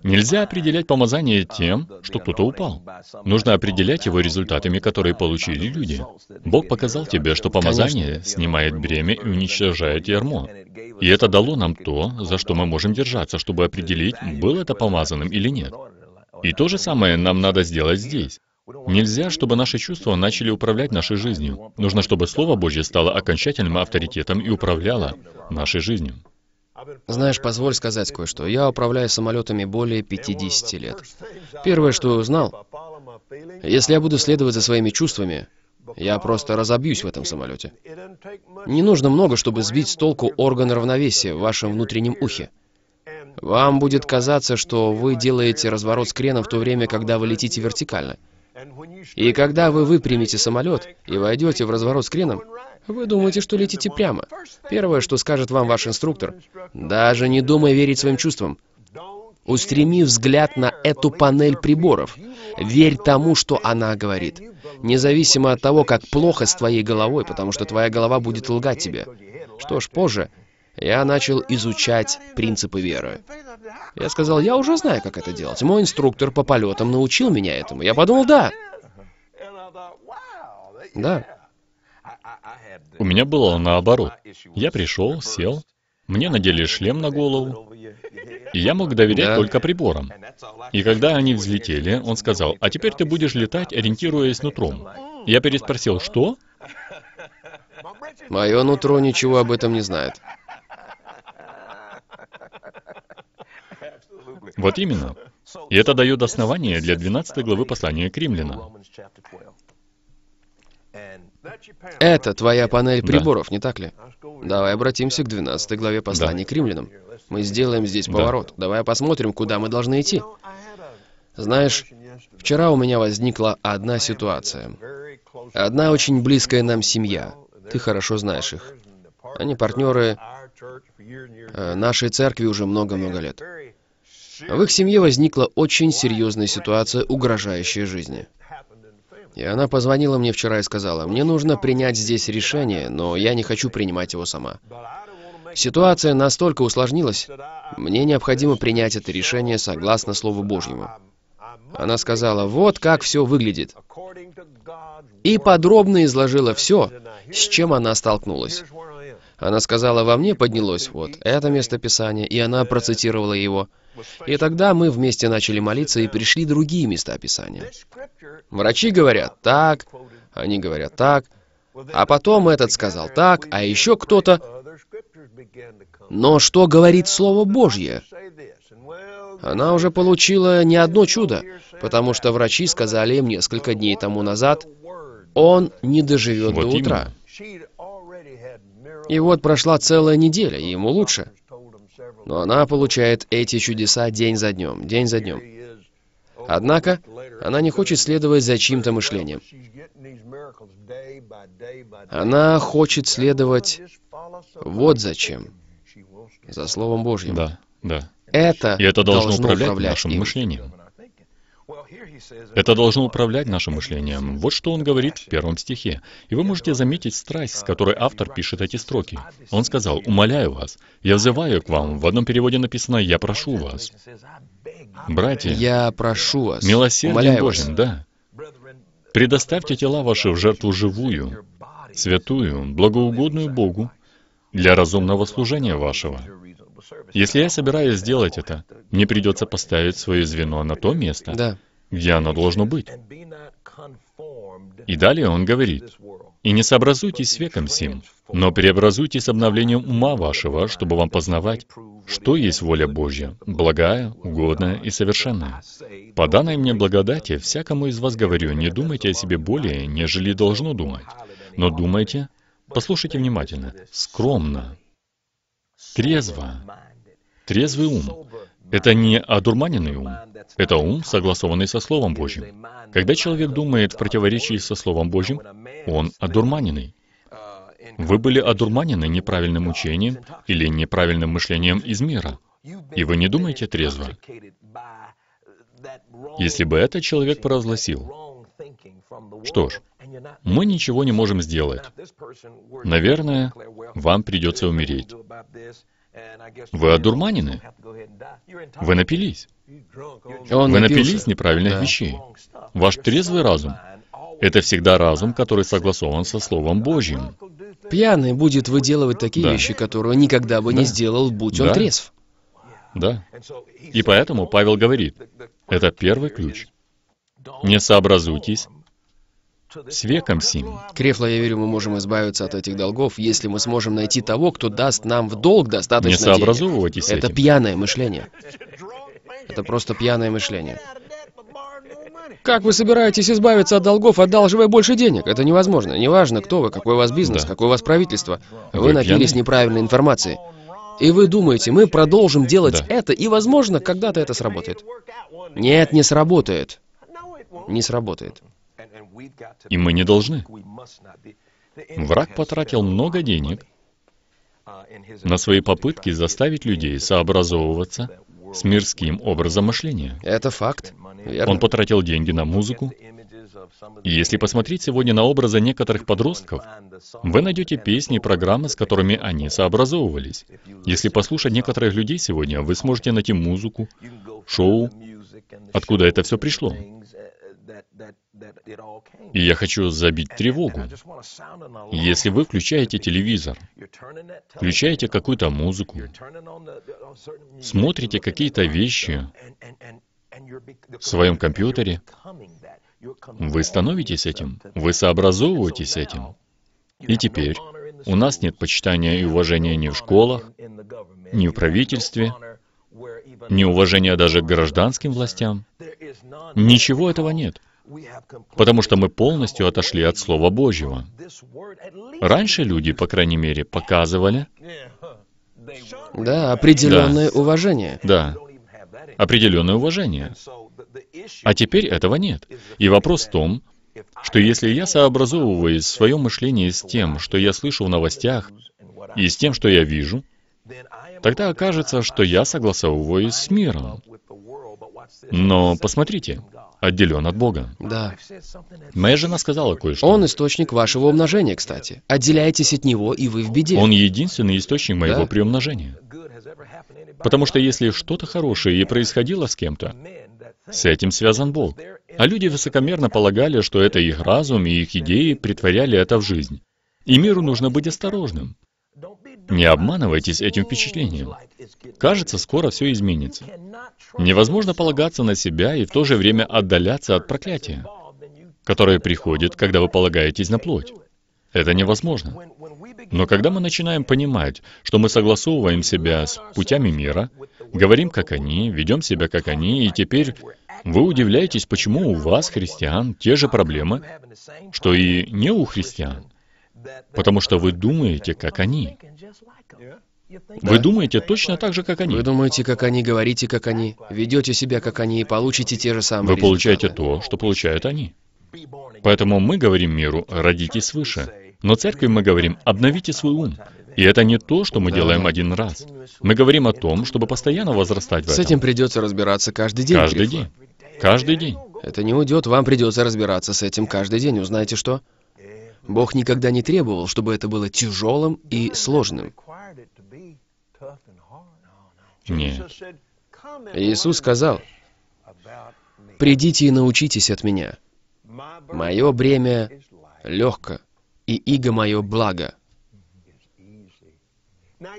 Нельзя определять помазание тем, что кто-то упал. Нужно определять его результатами, которые получили люди. Бог показал тебе, что помазание снимает бремя и уничтожает ярмо. И это дало нам то, за что мы можем держаться, чтобы определить, был это помазанным или нет. И то же самое нам надо сделать здесь. Нельзя, чтобы наши чувства начали управлять нашей жизнью. Нужно, чтобы Слово Божье стало окончательным авторитетом и управляло нашей жизнью. Знаешь, позволь сказать кое-что. Я управляю самолетами более 50 лет. Первое, что я узнал, если я буду следовать за своими чувствами, я просто разобьюсь в этом самолете. Не нужно много, чтобы сбить с толку орган равновесия в вашем внутреннем ухе. Вам будет казаться, что вы делаете разворот с креном в то время, когда вы летите вертикально. И когда вы выпрямите самолет и войдете в разворот с креном, вы думаете, что летите прямо. Первое, что скажет вам ваш инструктор, даже не думая верить своим чувствам. Устреми взгляд на эту панель приборов. Верь тому, что она говорит. Независимо от того, как плохо с твоей головой, потому что твоя голова будет лгать тебе. Что ж, позже я начал изучать принципы веры. Я сказал, я уже знаю, как это делать. Мой инструктор по полетам научил меня этому. Я подумал, да. Да. У меня было наоборот. Я пришел, сел, мне надели шлем на голову, и я мог доверять да. только приборам. И когда они взлетели, он сказал, «А теперь ты будешь летать, ориентируясь нутром». Я переспросил, «Что?» Мое нутро ничего об этом не знает. Вот именно. И это дает основание для 12 главы послания к римлянам. Это твоя панель приборов, да. не так ли? А Давай обратимся к 12 главе послания да. к римлянам. Мы сделаем здесь поворот. Да. Давай посмотрим, куда мы должны идти. Знаешь, вчера у меня возникла одна ситуация. Одна очень близкая нам семья. Ты хорошо знаешь их. Они партнеры э, нашей церкви уже много-много лет. В их семье возникла очень серьезная ситуация, угрожающая жизни. И она позвонила мне вчера и сказала, мне нужно принять здесь решение, но я не хочу принимать его сама. Ситуация настолько усложнилась, мне необходимо принять это решение согласно Слову Божьему. Она сказала, вот как все выглядит. И подробно изложила все, с чем она столкнулась. Она сказала, во мне поднялось вот это место писания, и она процитировала его. И тогда мы вместе начали молиться и пришли другие места Писания. Врачи говорят так, они говорят так, а потом этот сказал так, а еще кто-то... Но что говорит Слово Божье? Она уже получила не одно чудо, потому что врачи сказали им несколько дней тому назад, он не доживет вот до утра. Именно. И вот прошла целая неделя, и ему лучше. Но она получает эти чудеса день за днем, день за днем. Однако, она не хочет следовать за чьим-то мышлением. Она хочет следовать вот зачем. За Словом Божьим. Да, да. Это, и это должно, должно управлять, управлять нашим им. мышлением. Это должно управлять нашим мышлением. Вот что он говорит в первом стихе. И вы можете заметить страсть, с которой автор пишет эти строки. Он сказал, «Умоляю вас, я взываю к вам». В одном переводе написано «Я прошу вас». Братья, я прошу вас. Милосердием Божьим, да. Предоставьте тела ваши в жертву живую, святую, благоугодную Богу для разумного служения вашего. Если я собираюсь сделать это, мне придется поставить свое звено на то место, да где оно должно быть. И далее он говорит, «И не сообразуйтесь с веком сим, но преобразуйтесь обновлением ума вашего, чтобы вам познавать, что есть воля Божья, благая, угодная и совершенная. По данной мне благодати, всякому из вас говорю, не думайте о себе более, нежели должно думать, но думайте, послушайте внимательно, скромно, трезво, трезвый ум, это не одурманенный ум. Это ум, согласованный со Словом Божьим. Когда человек думает в противоречии со Словом Божьим, он одурманенный. Вы были одурманены неправильным учением или неправильным мышлением из мира, и вы не думаете трезво. Если бы этот человек провозгласил, что ж, мы ничего не можем сделать. Наверное, вам придется умереть. Вы одурманены. Вы напились. Вы напились неправильных вещей. Ваш трезвый разум — это всегда разум, который согласован со Словом Божьим. Пьяный будет выделывать такие да. вещи, которые никогда бы да. не сделал, будь да. он трезв. Да. И поэтому Павел говорит, это первый ключ. Не сообразуйтесь с веком сим. Крефло, я верю, мы можем избавиться от этих долгов, если мы сможем найти того, кто даст нам в долг достаточно денег. Не сообразовывайтесь денег. Это пьяное мышление. Это просто пьяное мышление. Как вы собираетесь избавиться от долгов, одалживая больше денег? Это невозможно. Неважно, кто вы, какой у вас бизнес, да. какое у вас правительство. Вы, вы напились пьяный? неправильной информации. И вы думаете, мы продолжим делать да. это, и, возможно, когда-то это сработает. Нет, не сработает. Не сработает. И мы не должны. Враг потратил много денег uh, на свои попытки заставить людей сообразовываться с мирским образом мышления. Это факт. Верно. Он потратил деньги на музыку. И если посмотреть сегодня на образы некоторых подростков, вы найдете песни и программы, с которыми они сообразовывались. Если послушать некоторых людей сегодня, вы сможете найти музыку, шоу, откуда это все пришло. И я хочу забить тревогу. Если вы включаете телевизор, включаете какую-то музыку, смотрите какие-то вещи в своем компьютере, вы становитесь этим, вы сообразовываетесь этим. И теперь у нас нет почитания и уважения ни в школах, ни в правительстве, ни уважения даже к гражданским властям. Ничего этого нет потому что мы полностью отошли от Слова Божьего. Раньше люди, по крайней мере, показывали... Да, определенное да. уважение. Да, определенное уважение. А теперь этого нет. И вопрос в том, что если я сообразовываюсь в своем мышлении с тем, что я слышу в новостях, и с тем, что я вижу, тогда окажется, что я согласовываюсь с миром. Но посмотрите, отделен от Бога. Да. Моя жена сказала кое-что. Он источник вашего умножения, кстати. Отделяйтесь от него, и вы в беде. Он единственный источник моего да. приумножения. Потому что если что-то хорошее и происходило с кем-то, с этим связан Бог. А люди высокомерно полагали, что это их разум и их идеи притворяли это в жизнь. И миру нужно быть осторожным. Не обманывайтесь этим впечатлением. Кажется, скоро все изменится. Невозможно полагаться на себя и в то же время отдаляться от проклятия, которое приходит, когда вы полагаетесь на плоть. Это невозможно. Но когда мы начинаем понимать, что мы согласовываем себя с путями мира, говорим как они, ведем себя как они, и теперь вы удивляетесь, почему у вас, христиан, те же проблемы, что и не у христиан. Потому что вы думаете, как они. Вы думаете точно так же, как они. Вы думаете, как они, говорите, как они, ведете себя, как они, и получите те же самые Вы получаете то, что получают они. Поэтому мы говорим миру, родите свыше. Но церкви мы говорим, обновите свой ум. И это не то, что мы делаем один раз. Мы говорим о том, чтобы постоянно возрастать в этом. С этим придется разбираться каждый день. Каждый Грифла. день. Каждый день. Это не уйдет, вам придется разбираться с этим каждый день. Узнаете что? Бог никогда не требовал, чтобы это было тяжелым и сложным. Нет. Иисус сказал, «Придите и научитесь от Меня. Мое бремя легко, и иго мое благо».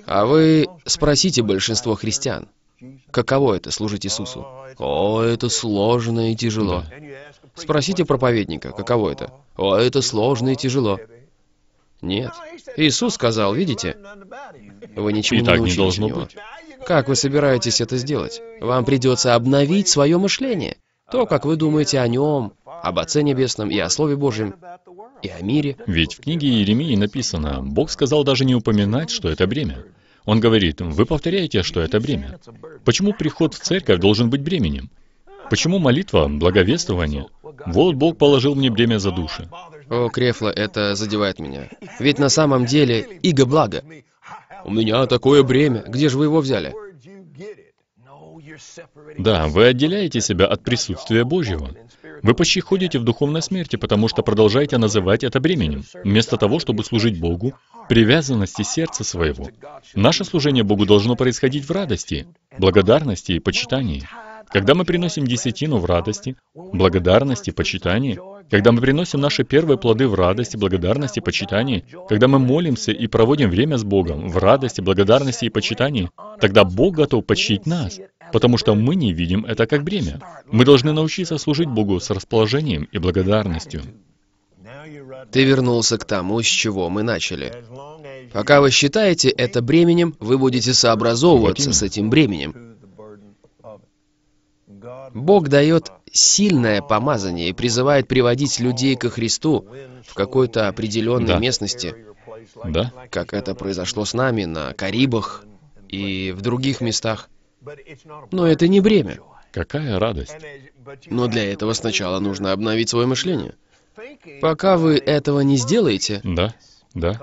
А вы спросите большинство христиан, каково это служить Иисусу? О, это сложно и тяжело. Да. Спросите проповедника, каково это. О, это сложно и тяжело. Нет. Иисус сказал, видите, вы ничего и так не, не должно него. быть. Как вы собираетесь это сделать? Вам придется обновить свое мышление. То, как вы думаете о Нем, об Отце Небесном и о Слове Божьем, и о мире. Ведь в книге Иеремии написано, Бог сказал даже не упоминать, что это бремя. Он говорит, вы повторяете, что это бремя. Почему приход в церковь должен быть бременем? Почему молитва, благовествование? Вот Бог положил мне бремя за души. О, Крефла, это задевает меня. Ведь на самом деле, иго благо. У меня такое бремя. Где же вы его взяли? Да, вы отделяете себя от присутствия Божьего. Вы почти ходите в духовной смерти, потому что продолжаете называть это бременем, вместо того, чтобы служить Богу, привязанности сердца своего. Наше служение Богу должно происходить в радости, благодарности и почитании. Когда мы приносим десятину в радости, благодарности, почитании, когда мы приносим наши первые плоды в радости, благодарности, почитании, когда мы молимся и проводим время с Богом в радости, благодарности и почитании, тогда Бог готов почтить нас, потому что мы не видим это как бремя. Мы должны научиться служить Богу с расположением и благодарностью. Ты вернулся к тому, с чего мы начали. Пока вы считаете это бременем, вы будете сообразовываться вот с этим бременем. Бог дает сильное помазание и призывает приводить людей ко Христу в какой-то определенной да. местности. Да. Как это произошло с нами на Карибах и в других местах. Но это не бремя. Какая радость. Но для этого сначала нужно обновить свое мышление. Пока вы этого не сделаете, да. Да.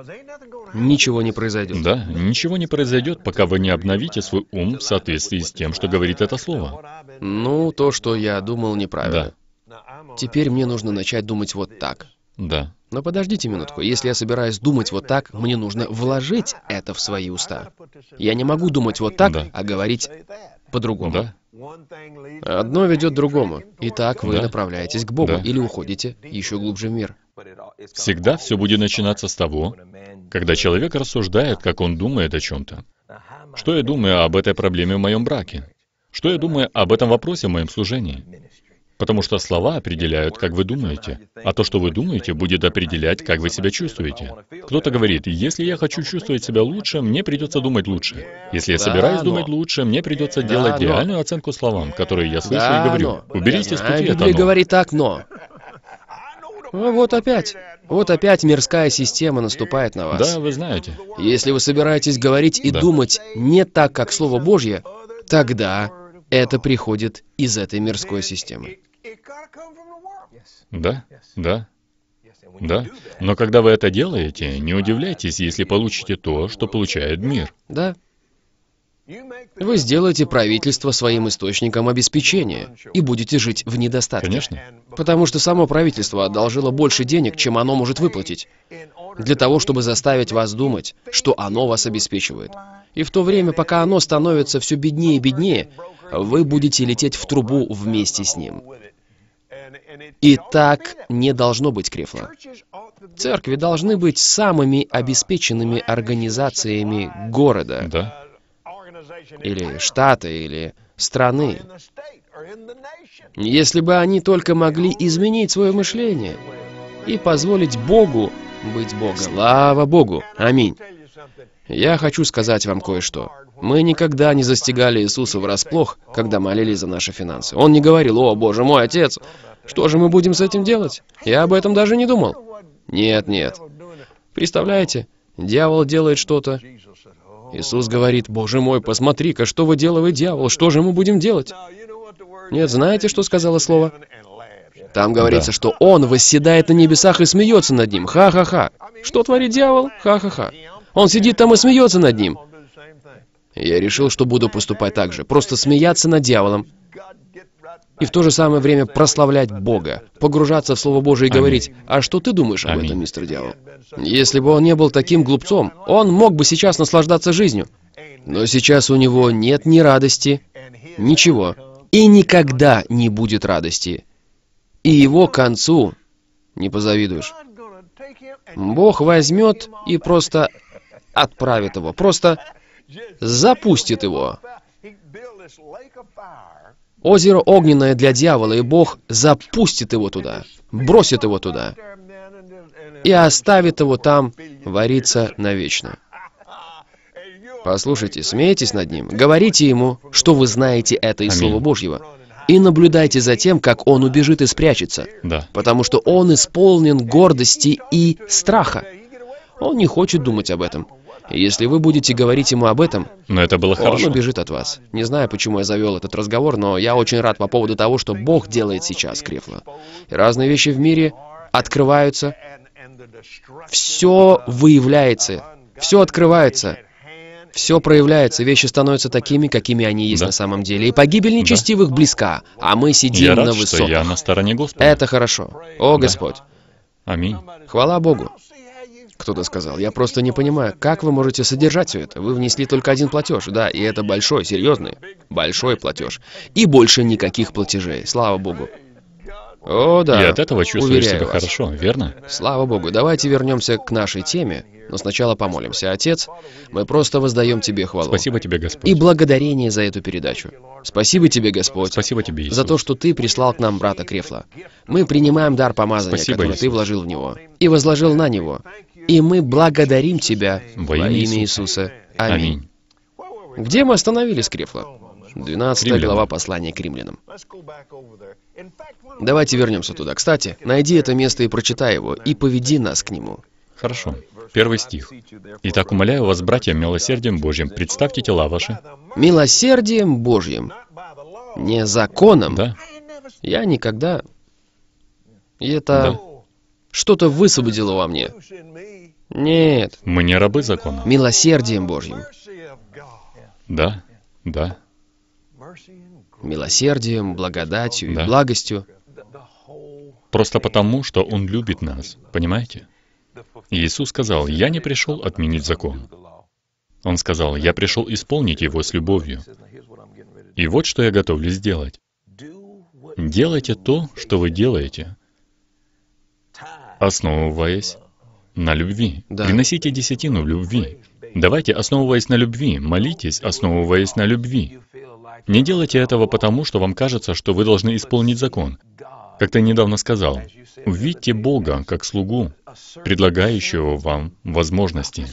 Ничего не произойдет. Да, ничего не произойдет, пока вы не обновите свой ум в соответствии с тем, что говорит это слово. Ну, то, что я думал, неправильно. Да. Теперь мне нужно начать думать вот так. Да. Но подождите минутку. Если я собираюсь думать вот так, мне нужно вложить это в свои уста. Я не могу думать вот так, да. а говорить по-другому. Да. Одно ведет к другому. И так вы да. направляетесь к Богу да. или уходите еще глубже в мир. Всегда все будет начинаться с того, когда человек рассуждает, как он думает о чем-то. Что я думаю об этой проблеме в моем браке? Что я думаю об этом вопросе в моем служении? Потому что слова определяют, как вы думаете. А то, что вы думаете, будет определять, как вы себя чувствуете. Кто-то говорит, если я хочу чувствовать себя лучше, мне придется думать лучше. Если я собираюсь думать лучше, мне придется делать реальную оценку словам, которые я слышу и говорю. Уберите с пути это «но». говорит так «но». Вот опять. Вот опять мирская система наступает на вас. Да, вы знаете. Если вы собираетесь говорить и да. думать не так, как Слово Божье, тогда это приходит из этой мирской системы. Да, да, да. Но когда вы это делаете, не удивляйтесь, если получите то, что получает мир. Да. Вы сделаете правительство своим источником обеспечения и будете жить в недостатке. Конечно. Потому что само правительство одолжило больше денег, чем оно может выплатить, для того, чтобы заставить вас думать, что оно вас обеспечивает. И в то время, пока оно становится все беднее и беднее, вы будете лететь в трубу вместе с ним. И так не должно быть, Крефло. Церкви должны быть самыми обеспеченными организациями города. Да. Или штата, или страны. Если бы они только могли изменить свое мышление и позволить Богу быть Богом. Слава Богу! Аминь! Я хочу сказать вам кое-что. Мы никогда не застигали Иисуса врасплох, когда молились за наши финансы. Он не говорил, «О, Боже мой, Отец, что же мы будем с этим делать? Я об этом даже не думал. Нет, нет. Представляете, дьявол делает что-то. Иисус говорит, «Боже мой, посмотри-ка, что выделывает дьявол, что же мы будем делать?» Нет, знаете, что сказала слово? Там говорится, да. что он восседает на небесах и смеется над ним. Ха-ха-ха. Что творит дьявол? Ха-ха-ха. Он сидит там и смеется над ним. Я решил, что буду поступать так же. Просто смеяться над дьяволом и в то же самое время прославлять Бога, погружаться в Слово Божие и Аминь. говорить, «А что ты думаешь об Аминь. этом, мистер дьявол?» Если бы он не был таким глупцом, он мог бы сейчас наслаждаться жизнью. Но сейчас у него нет ни радости, ничего. И никогда не будет радости. И его концу не позавидуешь. Бог возьмет и просто отправит его, просто запустит его. Озеро огненное для дьявола, и Бог запустит его туда, бросит его туда и оставит его там вариться навечно. Послушайте, смейтесь над ним, говорите ему, что вы знаете это из Слова Божьего, и наблюдайте за тем, как он убежит и спрячется, да. потому что он исполнен гордости и страха. Он не хочет думать об этом. Если вы будете говорить ему об этом, но это было хорошо. он убежит от вас. Не знаю, почему я завел этот разговор, но я очень рад по поводу того, что Бог делает сейчас, Крефло. Разные вещи в мире открываются, все выявляется, все открывается, все проявляется, вещи становятся такими, какими они есть да. на самом деле. И погибель нечестивых да. близка, а мы сидим я рад, на высоте. я на стороне Господа. Это хорошо. О, да. Господь. Аминь. Хвала Богу кто-то сказал. Я просто не понимаю, как вы можете содержать все это? Вы внесли только один платеж, да, и это большой, серьезный, большой платеж. И больше никаких платежей, слава богу. О, да. И от этого чувствуешь себя вас. хорошо, верно? Слава Богу, давайте вернемся к нашей теме, но сначала помолимся. Отец, мы просто воздаем Тебе хвалу. Спасибо Тебе, Господь. И благодарение за эту передачу. Спасибо Тебе, Господь. Спасибо Тебе, Иисус. За то, что Ты прислал к нам брата Крефла. Мы принимаем дар помазания, Спасибо, который Иисус. Ты вложил в него и возложил на него. И мы благодарим Тебя во имя Иисуса. Аминь. Аминь. Где мы остановились, Крефла? 12 глава послания к римлянам. Давайте вернемся туда. Кстати, найди это место и прочитай его, и поведи нас к нему. Хорошо. Первый стих. «Итак, умоляю вас, братья, милосердием Божьим, представьте тела ваши». Милосердием Божьим. Не законом. Да. Я никогда... И это... Да. Что-то высвободило во мне. Нет. Мы не рабы закона. Милосердием Божьим. Да, да милосердием, благодатью да. и благостью. Просто потому, что Он любит нас, понимаете? Иисус сказал, «Я не пришел отменить закон». Он сказал, «Я пришел исполнить его с любовью». И вот что я готовлю сделать. Делайте то, что вы делаете, основываясь на любви. Да. Приносите десятину в любви. Давайте, основываясь на любви, молитесь, основываясь на любви. Не делайте этого потому, что вам кажется, что вы должны исполнить закон. Как ты недавно сказал, увидьте Бога как слугу, предлагающего вам возможности.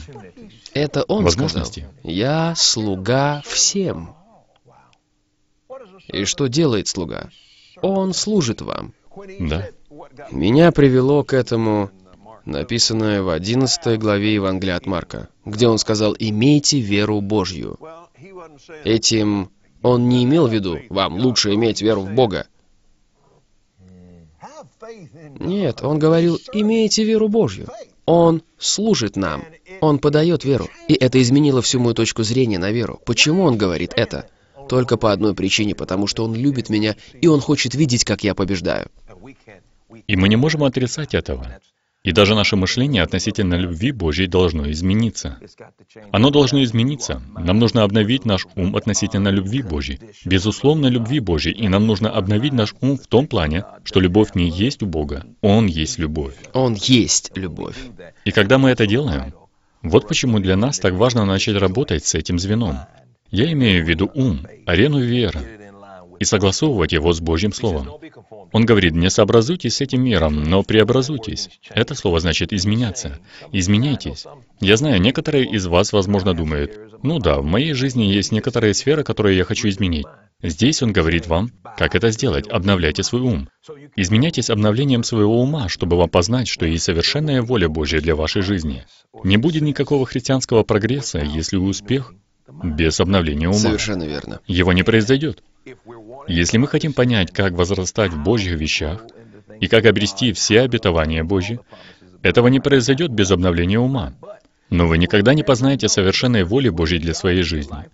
Это он возможности. сказал. Я слуга всем. И что делает слуга? Он служит вам. Да. Меня привело к этому написанное в 11 главе Евангелия от Марка, где он сказал «Имейте веру Божью». Этим он не имел в виду, вам лучше иметь веру в Бога. Нет, он говорил, имейте веру Божью. Он служит нам. Он подает веру. И это изменило всю мою точку зрения на веру. Почему он говорит это? Только по одной причине, потому что он любит меня, и он хочет видеть, как я побеждаю. И мы не можем отрицать этого. И даже наше мышление относительно любви Божьей должно измениться. Оно должно измениться. Нам нужно обновить наш ум относительно любви Божьей. Безусловно, любви Божьей. И нам нужно обновить наш ум в том плане, что любовь не есть у Бога. Он есть любовь. Он есть любовь. И когда мы это делаем, вот почему для нас так важно начать работать с этим звеном. Я имею в виду ум, арену веры и согласовывать его с Божьим Словом. Он говорит, не сообразуйтесь с этим миром, но преобразуйтесь. Это слово значит изменяться. Изменяйтесь. Я знаю, некоторые из вас, возможно, думают, ну да, в моей жизни есть некоторые сферы, которые я хочу изменить. Здесь он говорит вам, как это сделать. Обновляйте свой ум. Изменяйтесь обновлением своего ума, чтобы вам познать, что есть совершенная воля Божья для вашей жизни. Не будет никакого христианского прогресса, если успех без обновления ума. Совершенно верно. Его не произойдет. Если мы хотим понять, как возрастать в Божьих вещах и как обрести все обетования Божьи, этого не произойдет без обновления ума. Но вы никогда не познаете совершенной воли Божьей для своей жизни,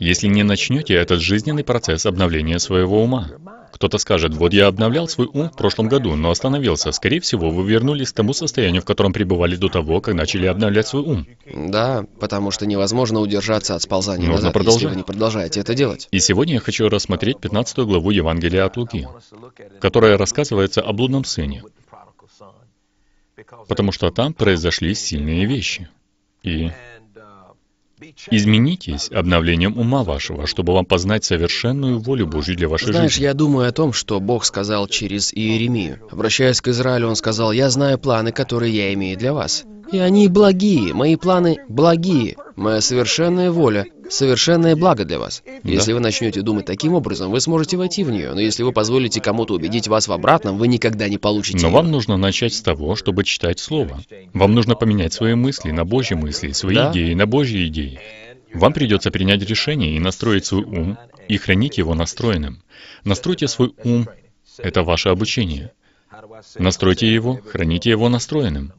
если не начнете этот жизненный процесс обновления своего ума. Кто-то скажет, вот я обновлял свой ум в прошлом году, но остановился. Скорее всего, вы вернулись к тому состоянию, в котором пребывали до того, как начали обновлять свой ум. Да, потому что невозможно удержаться от сползания Нужно назад, продолжать. если вы не продолжаете это делать. И сегодня я хочу рассмотреть 15 главу Евангелия от Луки, которая рассказывается о блудном сыне, потому что там произошли сильные вещи и uh, Изменитесь обновлением ума вашего, чтобы вам познать совершенную волю Божью для вашей Знаешь, жизни. Знаешь, я думаю о том, что Бог сказал через Иеремию. Обращаясь к Израилю, Он сказал, «Я знаю планы, которые я имею для вас. И они благие, мои планы благие, моя совершенная воля, совершенное благо для вас. Если вы начнете думать таким образом, вы сможете войти в нее, но если вы позволите кому-то убедить вас в обратном, вы никогда не получите Но ее. вам нужно начать с того, чтобы читать Слово. Вам нужно поменять свои мысли на Божьи мысли, свои да? идеи на Божьи идеи. Вам придется принять решение и настроить свой ум, и хранить его настроенным. Настройте свой ум, это ваше обучение. Настройте его, храните его настроенным.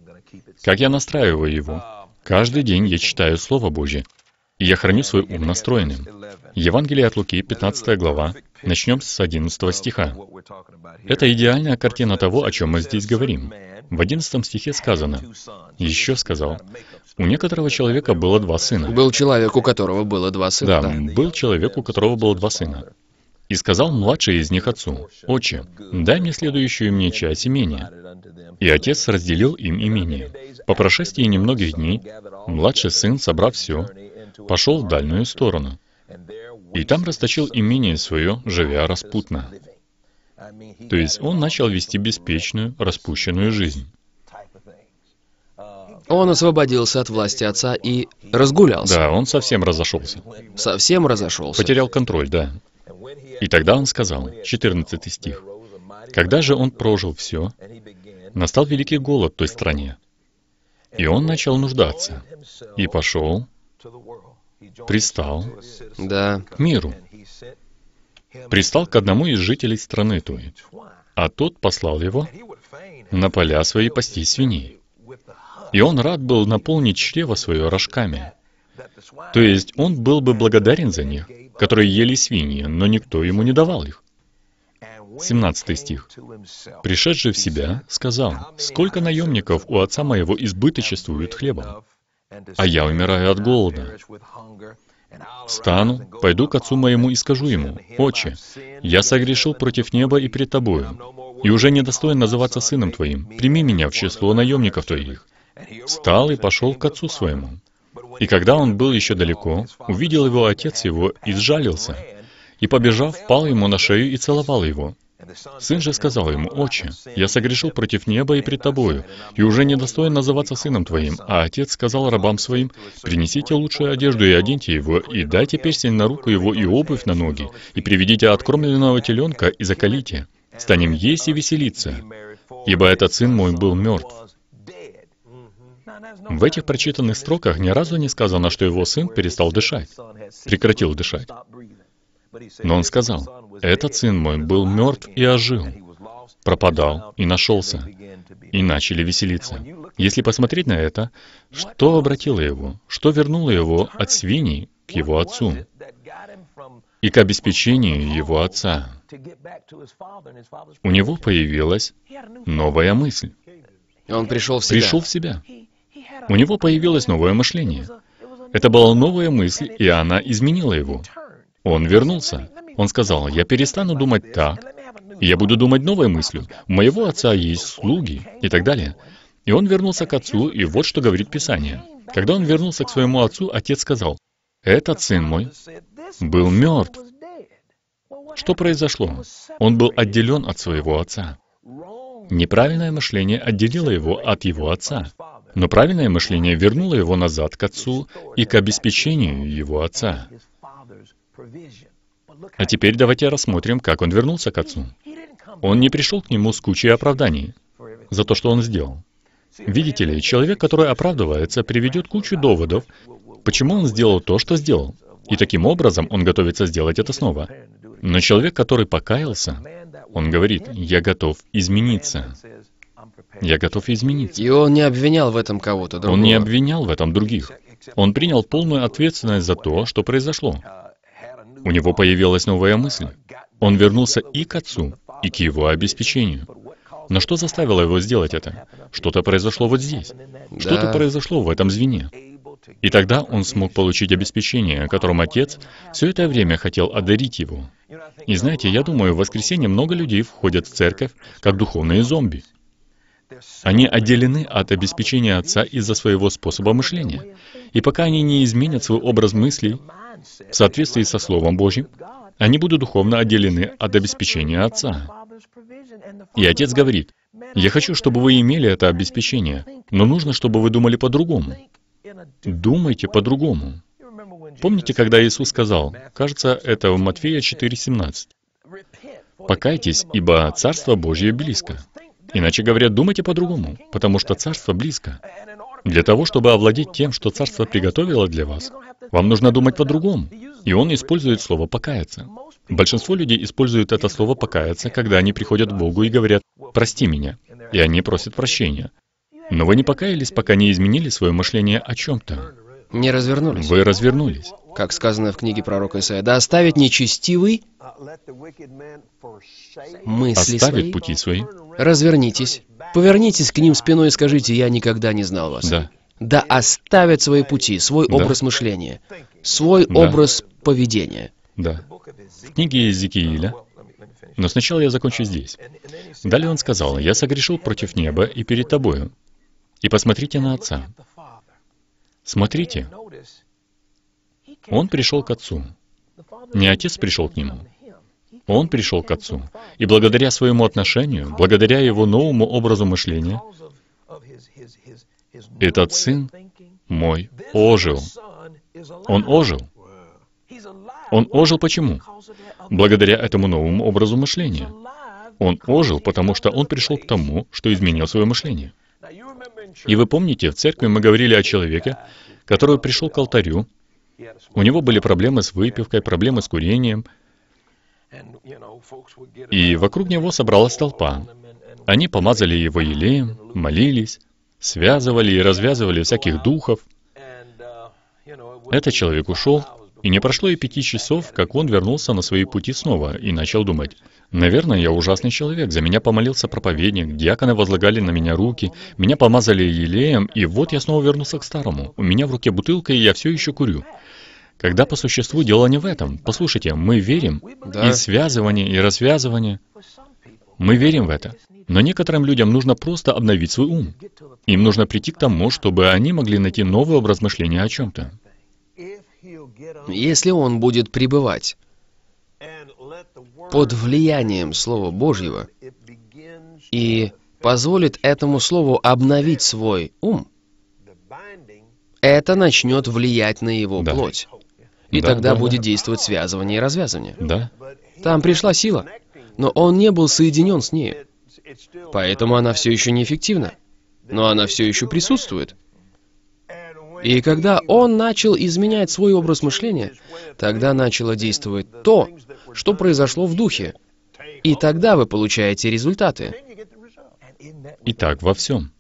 Как я настраиваю его? Каждый день я читаю Слово Божье я храню свой ум настроенным. Евангелие от Луки, 15 глава, начнем с 11 стиха. Это идеальная картина того, о чем мы здесь говорим. В 11 стихе сказано, «Еще сказал, у некоторого человека было два сына». Был человек, у которого было два сына. да, был человек, у которого было два сына. И сказал младший из них отцу, «Отче, дай мне следующую мне часть имения». И отец разделил им имение. По прошествии немногих дней, младший сын, собрав все, пошел в дальнюю сторону. И там расточил имение свое, живя распутно. То есть он начал вести беспечную, распущенную жизнь. Он освободился от власти отца и разгулялся. Да, он совсем разошелся. Совсем разошелся. Потерял контроль, да. И тогда он сказал, 14 стих, «Когда же он прожил все, настал великий голод в той стране, и он начал нуждаться, и пошел пристал да. к миру. Пристал к одному из жителей страны той, а тот послал его на поля свои пасти свиней. И он рад был наполнить чрево свое рожками. То есть он был бы благодарен за них, которые ели свиньи, но никто ему не давал их. 17 стих. «Пришедший в себя, сказал, «Сколько наемников у отца моего избыточествуют хлебом?» а я умираю от голода. Встану, пойду к отцу моему и скажу ему, «Отче, я согрешил против неба и пред тобою, и уже не достоин называться сыном твоим. Прими меня в число наемников твоих». Встал и пошел к отцу своему. И когда он был еще далеко, увидел его отец его и сжалился, и, побежав, пал ему на шею и целовал его. Сын же сказал ему, «Отче, я согрешил против неба и пред тобою, и уже не достоин называться сыном твоим». А отец сказал рабам своим, «Принесите лучшую одежду и оденьте его, и дайте перстень на руку его и обувь на ноги, и приведите откормленного теленка и закалите. Станем есть и веселиться, ибо этот сын мой был мертв». В этих прочитанных строках ни разу не сказано, что его сын перестал дышать, прекратил дышать. Но он сказал, этот сын мой был мертв и ожил, пропадал и нашелся, и начали веселиться. Если посмотреть на это, что обратило его, что вернуло его от свиней к его отцу и к обеспечению его отца. У него появилась новая мысль. Он пришел в себя. Пришел в себя. У него появилось новое мышление. Это была новая мысль, и она изменила его. Он вернулся. Он сказал, я перестану думать так, я буду думать новой мыслью. У моего отца есть слуги и так далее. И он вернулся к отцу, и вот что говорит Писание. Когда он вернулся к своему отцу, отец сказал, «Этот сын мой был мертв». Что произошло? Он был отделен от своего отца. Неправильное мышление отделило его от его отца. Но правильное мышление вернуло его назад к отцу и к обеспечению его отца. А теперь давайте рассмотрим, как он вернулся к отцу. Он не пришел к нему с кучей оправданий за то, что он сделал. Видите ли, человек, который оправдывается, приведет кучу доводов, почему он сделал то, что сделал. И таким образом он готовится сделать это снова. Но человек, который покаялся, он говорит, «Я готов измениться». Я готов измениться. И он не обвинял в этом кого-то другого. Он не обвинял в этом других. Он принял полную ответственность за то, что произошло. Uh, у него появилась новая мысль. Он вернулся и к отцу, и к его обеспечению. Но что заставило его сделать это? Что-то произошло вот здесь. Что-то произошло в этом звене. И тогда он смог получить обеспечение, которым отец все это время хотел одарить его. И знаете, я думаю, в воскресенье много людей входят в церковь как духовные зомби. Они отделены от обеспечения отца из-за своего способа мышления. И пока они не изменят свой образ мыслей, в соответствии со Словом Божьим, они будут духовно отделены от обеспечения Отца. И Отец говорит, «Я хочу, чтобы вы имели это обеспечение, но нужно, чтобы вы думали по-другому. Думайте по-другому». Помните, когда Иисус сказал, кажется, это в Матфея 4,17, «Покайтесь, ибо Царство Божье близко». Иначе говоря, думайте по-другому, потому что Царство близко. Для того, чтобы овладеть тем, что Царство приготовило для вас, вам нужно думать по-другому. И он использует слово «покаяться». Большинство людей используют это слово «покаяться», когда они приходят к Богу и говорят «прости меня», и они просят прощения. Но вы не покаялись, пока не изменили свое мышление о чем-то. Не развернулись. Вы развернулись. Как сказано в книге пророка Исаия, да оставит нечестивый мысли оставит свои. пути свои. Развернитесь Повернитесь к ним спиной и скажите, я никогда не знал вас. Да. Да оставят свои пути, свой да. образ мышления, свой да. образ поведения. Да. В книге Иезекииля но сначала я закончу здесь. Далее он сказал, «Я согрешил против неба и перед тобою, и посмотрите на отца». Смотрите, он пришел к отцу. Не отец пришел к нему. Он пришел к Отцу. И благодаря своему отношению, благодаря его новому образу мышления, этот сын мой ожил. Он ожил. Он ожил почему? Благодаря этому новому образу мышления. Он ожил, потому что он пришел к тому, что изменил свое мышление. И вы помните, в церкви мы говорили о человеке, который пришел к алтарю, у него были проблемы с выпивкой, проблемы с курением — и вокруг него собралась толпа. Они помазали его елеем, молились, связывали и развязывали всяких духов. Uh, Этот человек ушел, и не прошло и пяти часов, как он вернулся на свои пути снова и начал думать, «Наверное, я ужасный человек, за меня помолился проповедник, диаконы возлагали на меня руки, меня помазали елеем, и вот я снова вернулся к старому. У меня в руке бутылка, и я все еще курю. Когда по существу дело не в этом. Послушайте, мы верим, да. и связывание, и развязывание. Мы верим в это. Но некоторым людям нужно просто обновить свой ум. Им нужно прийти к тому, чтобы они могли найти новый образ мышления о чем-то. Если он будет пребывать под влиянием Слова Божьего и позволит этому Слову обновить свой ум, это начнет влиять на его да. плоть. И да, тогда да, будет да. действовать связывание и развязывание. Да. Там пришла сила, но он не был соединен с ней. Поэтому она все еще неэффективна. Но она все еще присутствует. И когда он начал изменять свой образ мышления, тогда начало действовать то, что произошло в духе. И тогда вы получаете результаты. Итак, во всем.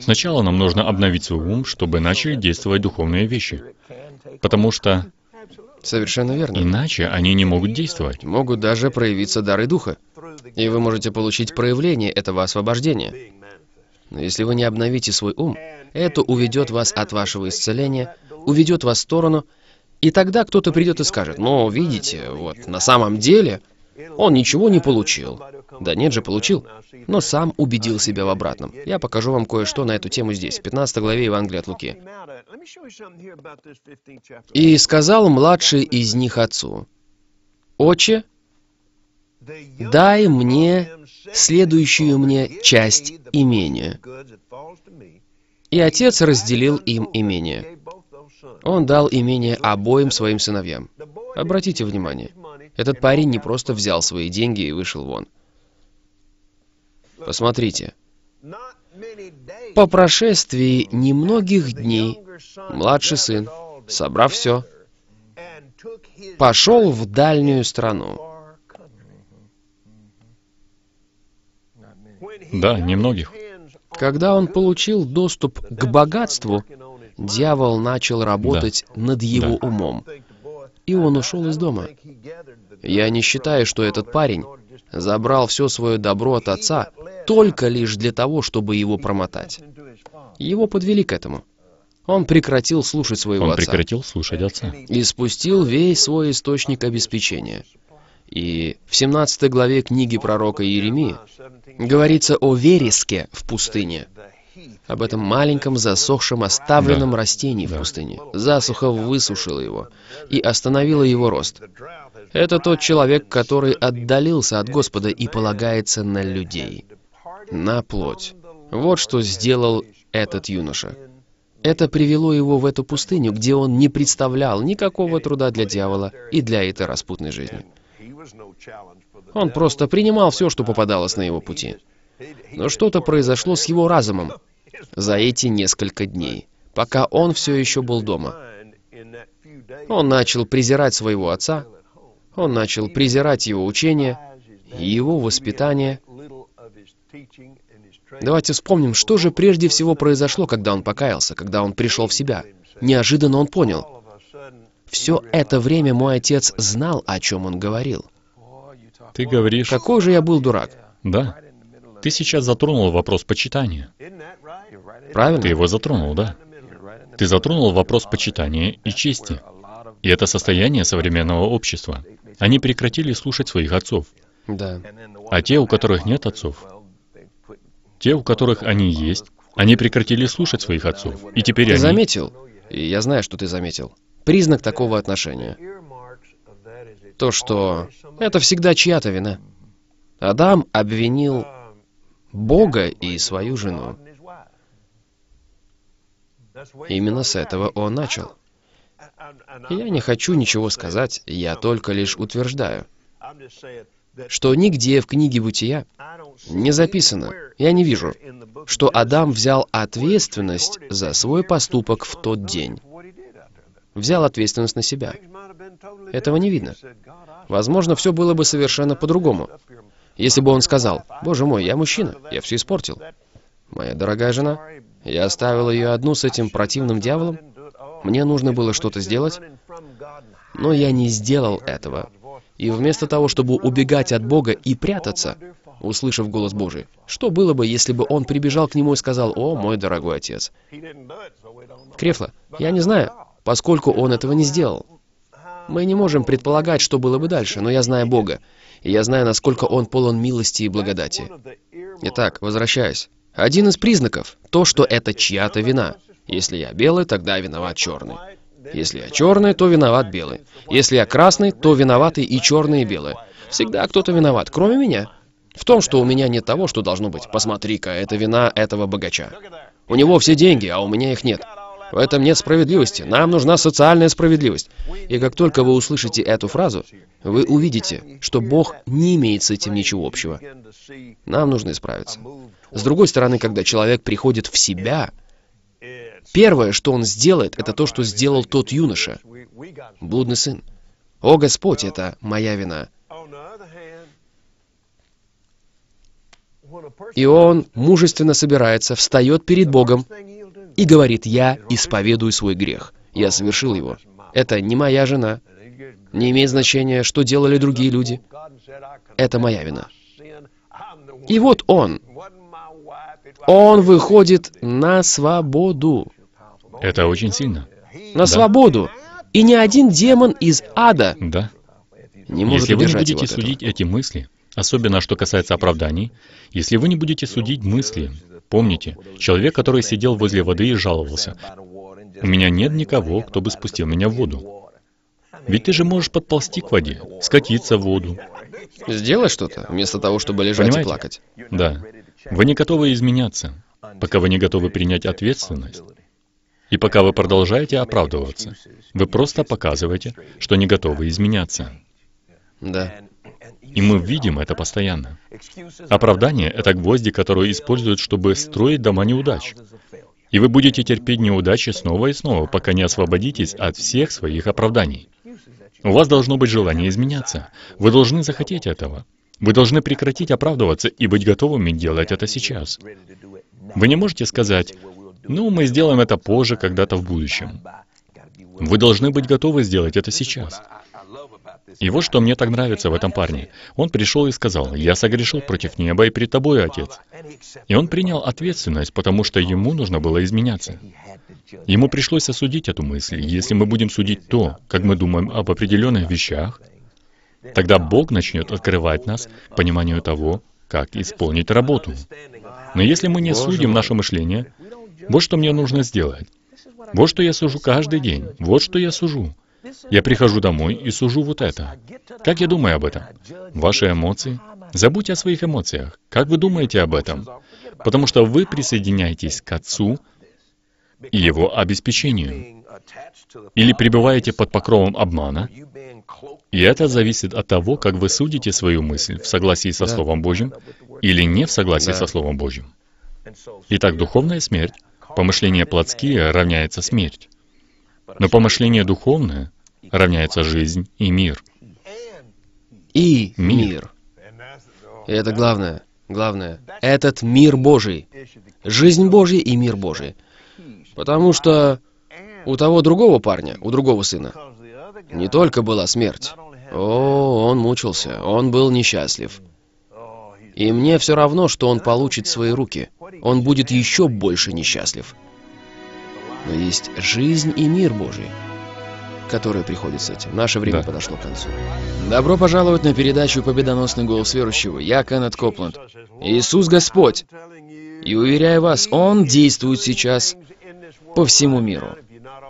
Сначала нам нужно обновить свой ум, чтобы начали действовать духовные вещи. Потому что Совершенно верно. Иначе они не могут действовать. Могут даже проявиться дары духа. И вы можете получить проявление этого освобождения. Но если вы не обновите свой ум, это уведет вас от вашего исцеления, уведет вас в сторону, и тогда кто-то придет и скажет, «Но, видите, вот на самом деле он ничего не получил». Да нет же, получил. Но сам убедил себя в обратном. Я покажу вам кое-что на эту тему здесь, в 15 главе Евангелия от Луки. И сказал младший из них отцу, «Отче, дай мне следующую мне часть имения». И отец разделил им имение. Он дал имение обоим своим сыновьям. Обратите внимание, этот парень не просто взял свои деньги и вышел вон. Посмотрите. По прошествии немногих дней младший сын, собрав все, пошел в дальнюю страну. Да, немногих. Когда он получил доступ к богатству, дьявол начал работать да. над его да. умом. И он ушел из дома. Я не считаю, что этот парень забрал все свое добро от отца только лишь для того, чтобы его промотать. Его подвели к этому. Он прекратил слушать своего Он отца. слушать отца. И спустил весь свой источник обеспечения. И в 17 главе книги пророка Иеремии говорится о вереске в пустыне, об этом маленьком засохшем оставленном да. растении да. в пустыне. Засуха высушила его и остановила его рост. Это тот человек, который отдалился от Господа и полагается на людей, на плоть. Вот что сделал этот юноша. Это привело его в эту пустыню, где он не представлял никакого труда для дьявола и для этой распутной жизни. Он просто принимал все, что попадалось на его пути. Но что-то произошло с его разумом за эти несколько дней, пока он все еще был дома. Он начал презирать своего отца, он начал презирать его учение, его воспитание, Давайте вспомним, что же прежде всего произошло, когда он покаялся, когда он пришел в себя. Неожиданно он понял. Все это время мой отец знал, о чем он говорил. Ты говоришь... Какой же я был дурак? Да. Ты сейчас затронул вопрос почитания. Правильно? Ты его затронул, да. Ты затронул вопрос почитания и чести. И это состояние современного общества. Они прекратили слушать своих отцов. Да. А те, у которых нет отцов, те, у которых они есть, они прекратили слушать своих отцов, и теперь ты они... заметил? И я знаю, что ты заметил. Признак такого отношения. То, что это всегда чья-то вина. Адам обвинил Бога и свою жену. Именно с этого он начал. Я не хочу ничего сказать, я только лишь утверждаю, что нигде в книге Бытия не записано, я не вижу, что Адам взял ответственность за свой поступок в тот день. Взял ответственность на себя. Этого не видно. Возможно, все было бы совершенно по-другому. Если бы он сказал, «Боже мой, я мужчина, я все испортил». Моя дорогая жена, я оставил ее одну с этим противным дьяволом. Мне нужно было что-то сделать, но я не сделал этого. И вместо того, чтобы убегать от Бога и прятаться, услышав голос Божий. Что было бы, если бы он прибежал к нему и сказал, «О, мой дорогой отец». Крефла, я не знаю, поскольку он этого не сделал. Мы не можем предполагать, что было бы дальше, но я знаю Бога, и я знаю, насколько Он полон милости и благодати. Итак, возвращаясь. Один из признаков — то, что это чья-то вина. Если я белый, тогда виноват черный. Если я черный, то виноват белый. Если я красный, то виноваты и черные и белые. Всегда кто-то виноват, кроме меня. В том, что у меня нет того, что должно быть. Посмотри-ка, это вина этого богача. У него все деньги, а у меня их нет. В этом нет справедливости. Нам нужна социальная справедливость. И как только вы услышите эту фразу, вы увидите, что Бог не имеет с этим ничего общего. Нам нужно исправиться. С другой стороны, когда человек приходит в себя, первое, что он сделает, это то, что сделал тот юноша. Блудный сын. «О, Господь, это моя вина». И он мужественно собирается, встает перед Богом и говорит, «Я исповедую свой грех. Я совершил его. Это не моя жена. Не имеет значения, что делали другие люди. Это моя вина». И вот он. Он выходит на свободу. Это очень сильно. На да. свободу. И ни один демон из ада да. не может Если вы не будете судить этого. эти мысли, Особенно, что касается оправданий. Если вы не будете судить мысли, помните, человек, который сидел возле воды и жаловался, «У меня нет никого, кто бы спустил меня в воду». Ведь ты же можешь подползти к воде, скатиться в воду. сделать что-то, вместо того, чтобы лежать Понимаете? и плакать. Да. Вы не готовы изменяться, пока вы не готовы принять ответственность. И пока вы продолжаете оправдываться, вы просто показываете, что не готовы изменяться. Да. И мы видим это постоянно. Оправдание — это гвозди, которые используют, чтобы строить дома неудач. И вы будете терпеть неудачи снова и снова, пока не освободитесь от всех своих оправданий. У вас должно быть желание изменяться. Вы должны захотеть этого. Вы должны прекратить оправдываться и быть готовыми делать это сейчас. Вы не можете сказать, ну, мы сделаем это позже, когда-то в будущем. Вы должны быть готовы сделать это сейчас. И вот что мне так нравится в этом парне. Он пришел и сказал, «Я согрешил против неба и перед тобой, Отец». И он принял ответственность, потому что ему нужно было изменяться. Ему пришлось осудить эту мысль. Если мы будем судить то, как мы думаем об определенных вещах, тогда Бог начнет открывать нас к пониманию того, как исполнить работу. Но если мы не судим наше мышление, вот что мне нужно сделать. Вот что я сужу каждый день. Вот что я сужу. Я прихожу домой и сужу вот это. Как я думаю об этом? Ваши эмоции? Забудьте о своих эмоциях. Как вы думаете об этом? Потому что вы присоединяетесь к Отцу и Его обеспечению. Или пребываете под покровом обмана. И это зависит от того, как вы судите свою мысль в согласии со Словом Божьим или не в согласии со Словом Божьим. Итак, духовная смерть, помышления плотские равняется смерть. Но помышление духовное равняется жизнь и мир. И мир. И это главное. Главное. Этот мир Божий. Жизнь Божья и мир Божий. Потому что у того другого парня, у другого сына, не только была смерть. О, он мучился, он был несчастлив. И мне все равно, что он получит свои руки. Он будет еще больше несчастлив но есть жизнь и мир Божий, который приходит с этим. Наше время да. подошло к концу. Добро пожаловать на передачу «Победоносный голос верующего». Я Кеннет Копланд. Иисус Господь! И уверяю вас, Он действует сейчас по всему миру.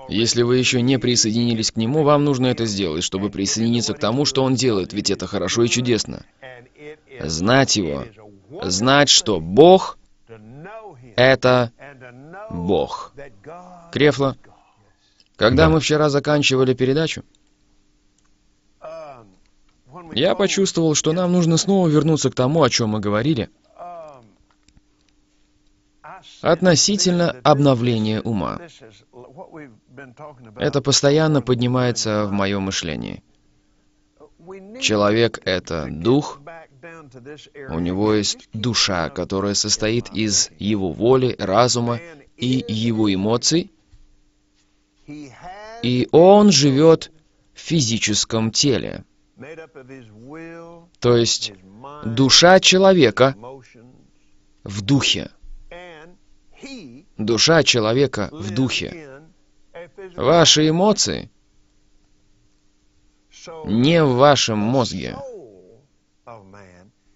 Если вы еще не присоединились к Нему, вам нужно это сделать, чтобы присоединиться к тому, что Он делает, ведь это хорошо и чудесно. Знать Его, знать, что Бог — это Бог. Крефло, когда мы вчера заканчивали передачу, я um, почувствовал, что нам нужно снова вернуться к тому, о чем мы говорили, um, относительно обновления ума. Это постоянно поднимается в моем мышлении. Человек — это дух, у него есть душа, которая состоит из его воли, разума и его эмоций. И он живет в физическом теле. То есть душа человека в духе. Душа человека в духе. Ваши эмоции не в вашем мозге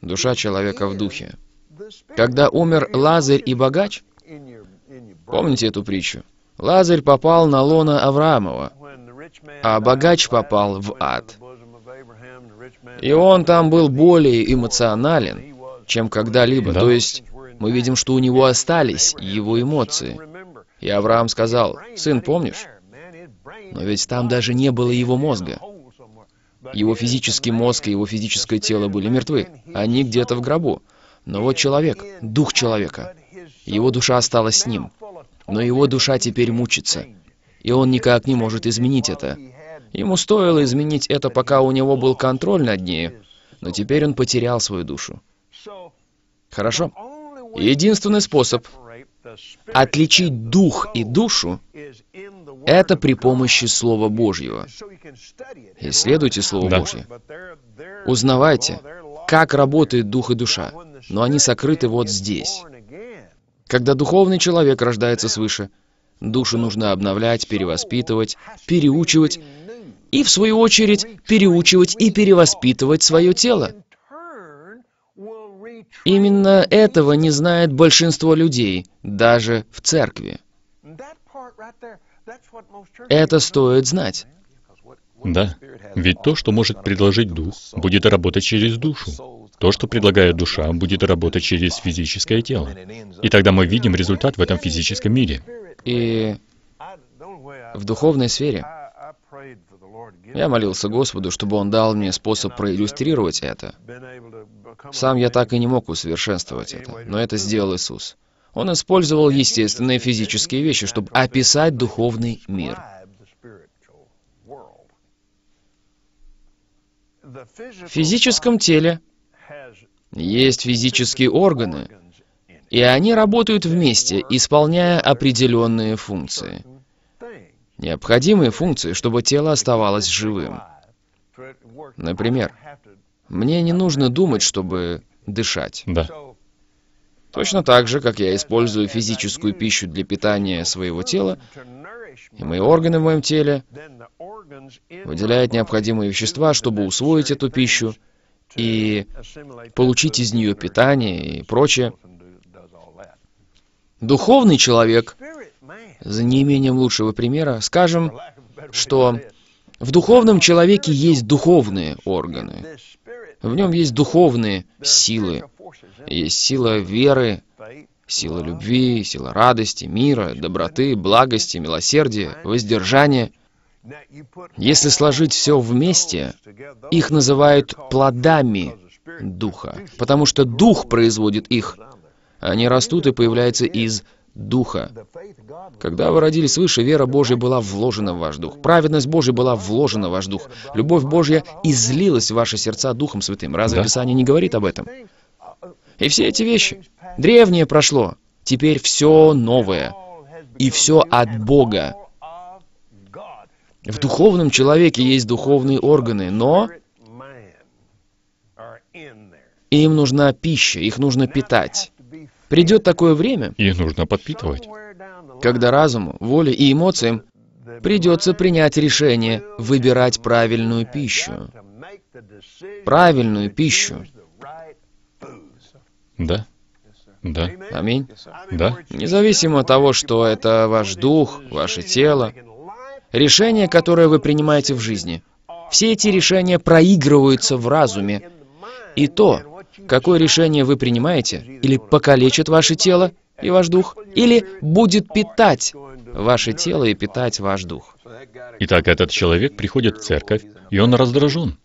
душа человека в духе. Когда умер Лазарь и богач, помните эту притчу? Лазарь попал на лона Авраамова, а богач попал в ад. И он там был более эмоционален, чем когда-либо. Да. То есть мы видим, что у него остались его эмоции. И Авраам сказал, «Сын, помнишь?» Но ведь там даже не было его мозга. Его физический мозг и его физическое тело были мертвы. Они где-то в гробу. Но вот человек, дух человека, его душа осталась с ним. Но его душа теперь мучится. И он никак не может изменить это. Ему стоило изменить это, пока у него был контроль над ней. Но теперь он потерял свою душу. Хорошо. Единственный способ отличить дух и душу это при помощи Слова Божьего. Исследуйте Слово да. Божье. Узнавайте, как работает дух и душа, но они сокрыты вот здесь. Когда духовный человек рождается свыше, душу нужно обновлять, перевоспитывать, переучивать, и, в свою очередь, переучивать и перевоспитывать свое тело. Именно этого не знает большинство людей, даже в церкви. Это стоит знать. Да, ведь то, что может предложить дух, будет работать через душу. То, что предлагает душа, будет работать через физическое тело. И тогда мы видим результат в этом физическом мире. И в духовной сфере я молился Господу, чтобы Он дал мне способ проиллюстрировать это. Сам я так и не мог усовершенствовать это, но это сделал Иисус. Он использовал естественные физические вещи, чтобы описать духовный мир. В физическом теле есть физические органы, и они работают вместе, исполняя определенные функции. Необходимые функции, чтобы тело оставалось живым. Например, мне не нужно думать, чтобы дышать. Да. Точно так же, как я использую физическую пищу для питания своего тела, и мои органы в моем теле выделяют необходимые вещества, чтобы усвоить эту пищу и получить из нее питание и прочее. Духовный человек, за неимением лучшего примера, скажем, что в духовном человеке есть духовные органы, в нем есть духовные силы, есть сила веры, сила любви, сила радости, мира, доброты, благости, милосердия, воздержания. Если сложить все вместе, их называют плодами Духа, потому что Дух производит их. Они растут и появляются из Духа. Когда вы родились свыше, вера Божья была вложена в ваш дух. Праведность Божья была вложена в ваш дух. Любовь Божья излилась в ваши сердца Духом Святым. Разве да. Писание не говорит об этом? И все эти вещи. Древнее прошло, теперь все новое. И все от Бога. В духовном человеке есть духовные органы, но им нужна пища, их нужно питать. Придет такое время, их нужно подпитывать, когда разуму, воле и эмоциям придется принять решение выбирать правильную пищу. Правильную пищу. Да. Да. Аминь. Да. Независимо от того, что это ваш дух, ваше тело, решение, которое вы принимаете в жизни, все эти решения проигрываются в разуме. И то, какое решение вы принимаете, или покалечит ваше тело и ваш дух, или будет питать ваше тело и питать ваш дух. Итак, этот человек приходит в церковь, и он раздражен.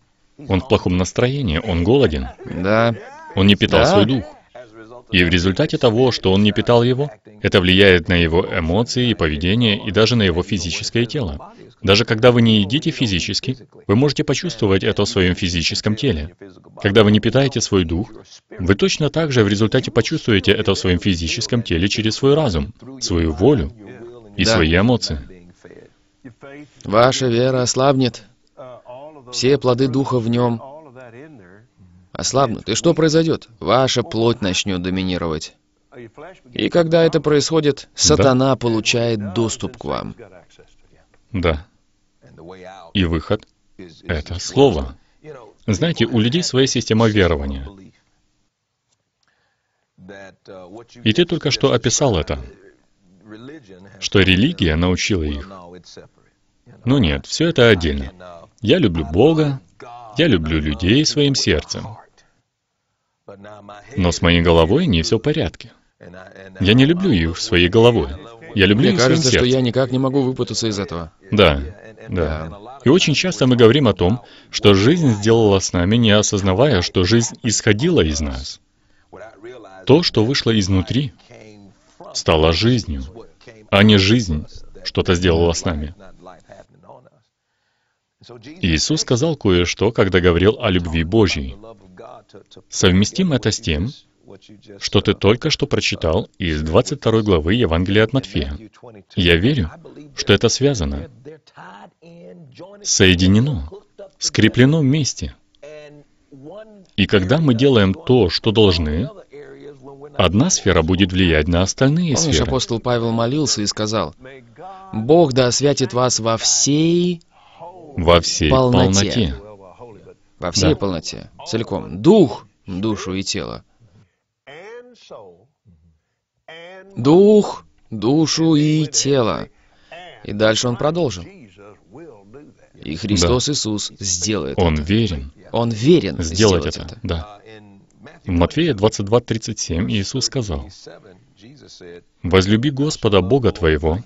Он в плохом настроении, он голоден. Да. Он не питал да. свой дух. И в результате того, что он не питал его, это влияет на его эмоции и поведение, и даже на его физическое тело. Даже когда вы не едите физически, вы можете почувствовать это в своем физическом теле. Когда вы не питаете свой дух, вы точно так же в результате почувствуете это в своем физическом теле через свой разум, свою волю и да. свои эмоции. Ваша вера ослабнет, все плоды духа в нем ослабнут, и что произойдет? Ваша плоть начнет доминировать. И когда это происходит, сатана да. получает доступ к вам. Да. И выход — это слово. Знаете, у людей своя система верования. И ты только что описал это, что религия научила их. Ну нет, все это отдельно. Я люблю Бога, я люблю людей своим сердцем. Но с моей головой не все в порядке. Я не люблю ее своей головой. Я люблю Мне кажется, что я никак не могу выпутаться из этого. Да, да. И очень часто мы говорим о том, что жизнь сделала с нами, не осознавая, что жизнь исходила из нас. То, что вышло изнутри, стало жизнью, а не жизнь что-то сделала с нами. Иисус сказал кое-что, когда говорил о любви Божьей. Совместим это с тем, что ты только что прочитал из 22 главы Евангелия от Матфея. Я верю, что это связано, соединено, скреплено вместе. И когда мы делаем то, что должны, одна сфера будет влиять на остальные Помнишь, сферы. апостол Павел молился и сказал, «Бог да освятит вас во всей во всей полноте. полноте во всей да. полноте, целиком, дух, душу и тело. Дух, душу и тело. И дальше он продолжил. И Христос да. Иисус сделает Он это. верен. Он верен сделать, сделать это. это. Да. В Матфея 22:37 Иисус сказал, «Возлюби Господа Бога твоего,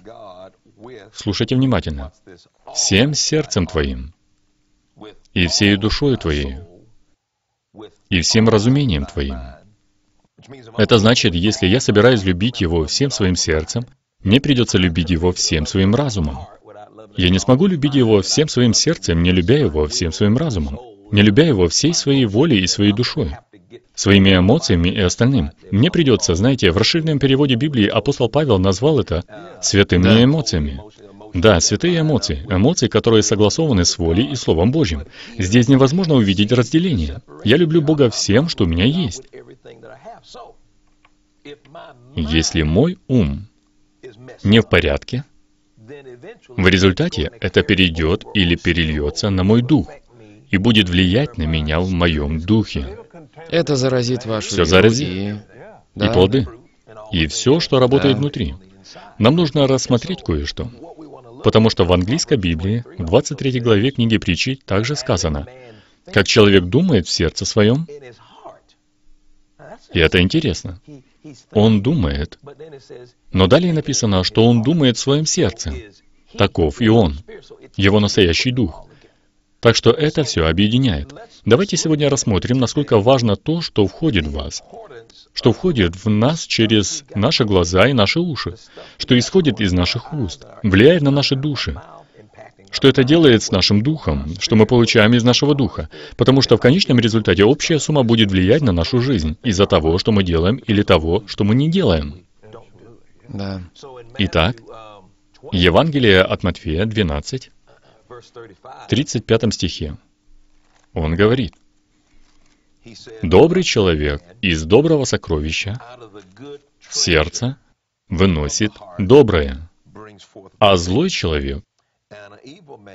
слушайте внимательно, всем сердцем твоим, и всей душой твоей, и всем разумением твоим. Это значит, если я собираюсь любить Его всем своим сердцем, мне придется любить Его всем своим разумом. Я не смогу любить Его всем своим сердцем, не любя Его всем своим разумом, не любя Его всей своей волей и своей душой, своими эмоциями и остальным. Мне придется, знаете, в расширенном переводе Библии апостол Павел назвал это «святыми эмоциями». Да, святые эмоции. Эмоции, которые согласованы с волей и Словом Божьим. Здесь невозможно увидеть разделение. Я люблю Бога всем, что у меня есть. Если мой ум не в порядке, в результате это перейдет или перельется на мой дух и будет влиять на меня в моем духе. Это заразит вашу Все заразит. И... и плоды. И все, что работает да. внутри. Нам нужно рассмотреть кое-что. Потому что в английской Библии, в 23 главе книги Притчи, также сказано, «Как человек думает в сердце своем». И это интересно. Он думает. Но далее написано, что он думает в своем сердце. Таков и он, его настоящий дух. Так что это все объединяет. Давайте сегодня рассмотрим, насколько важно то, что входит в вас, что входит в нас через наши глаза и наши уши, что исходит из наших уст, влияет на наши души, что это делает с нашим духом, что мы получаем из нашего духа, потому что в конечном результате общая сумма будет влиять на нашу жизнь из-за того, что мы делаем или того, что мы не делаем. Да. Итак, Евангелие от Матфея 12, 35 стихе он говорит, «Добрый человек из доброго сокровища сердца выносит доброе, а злой человек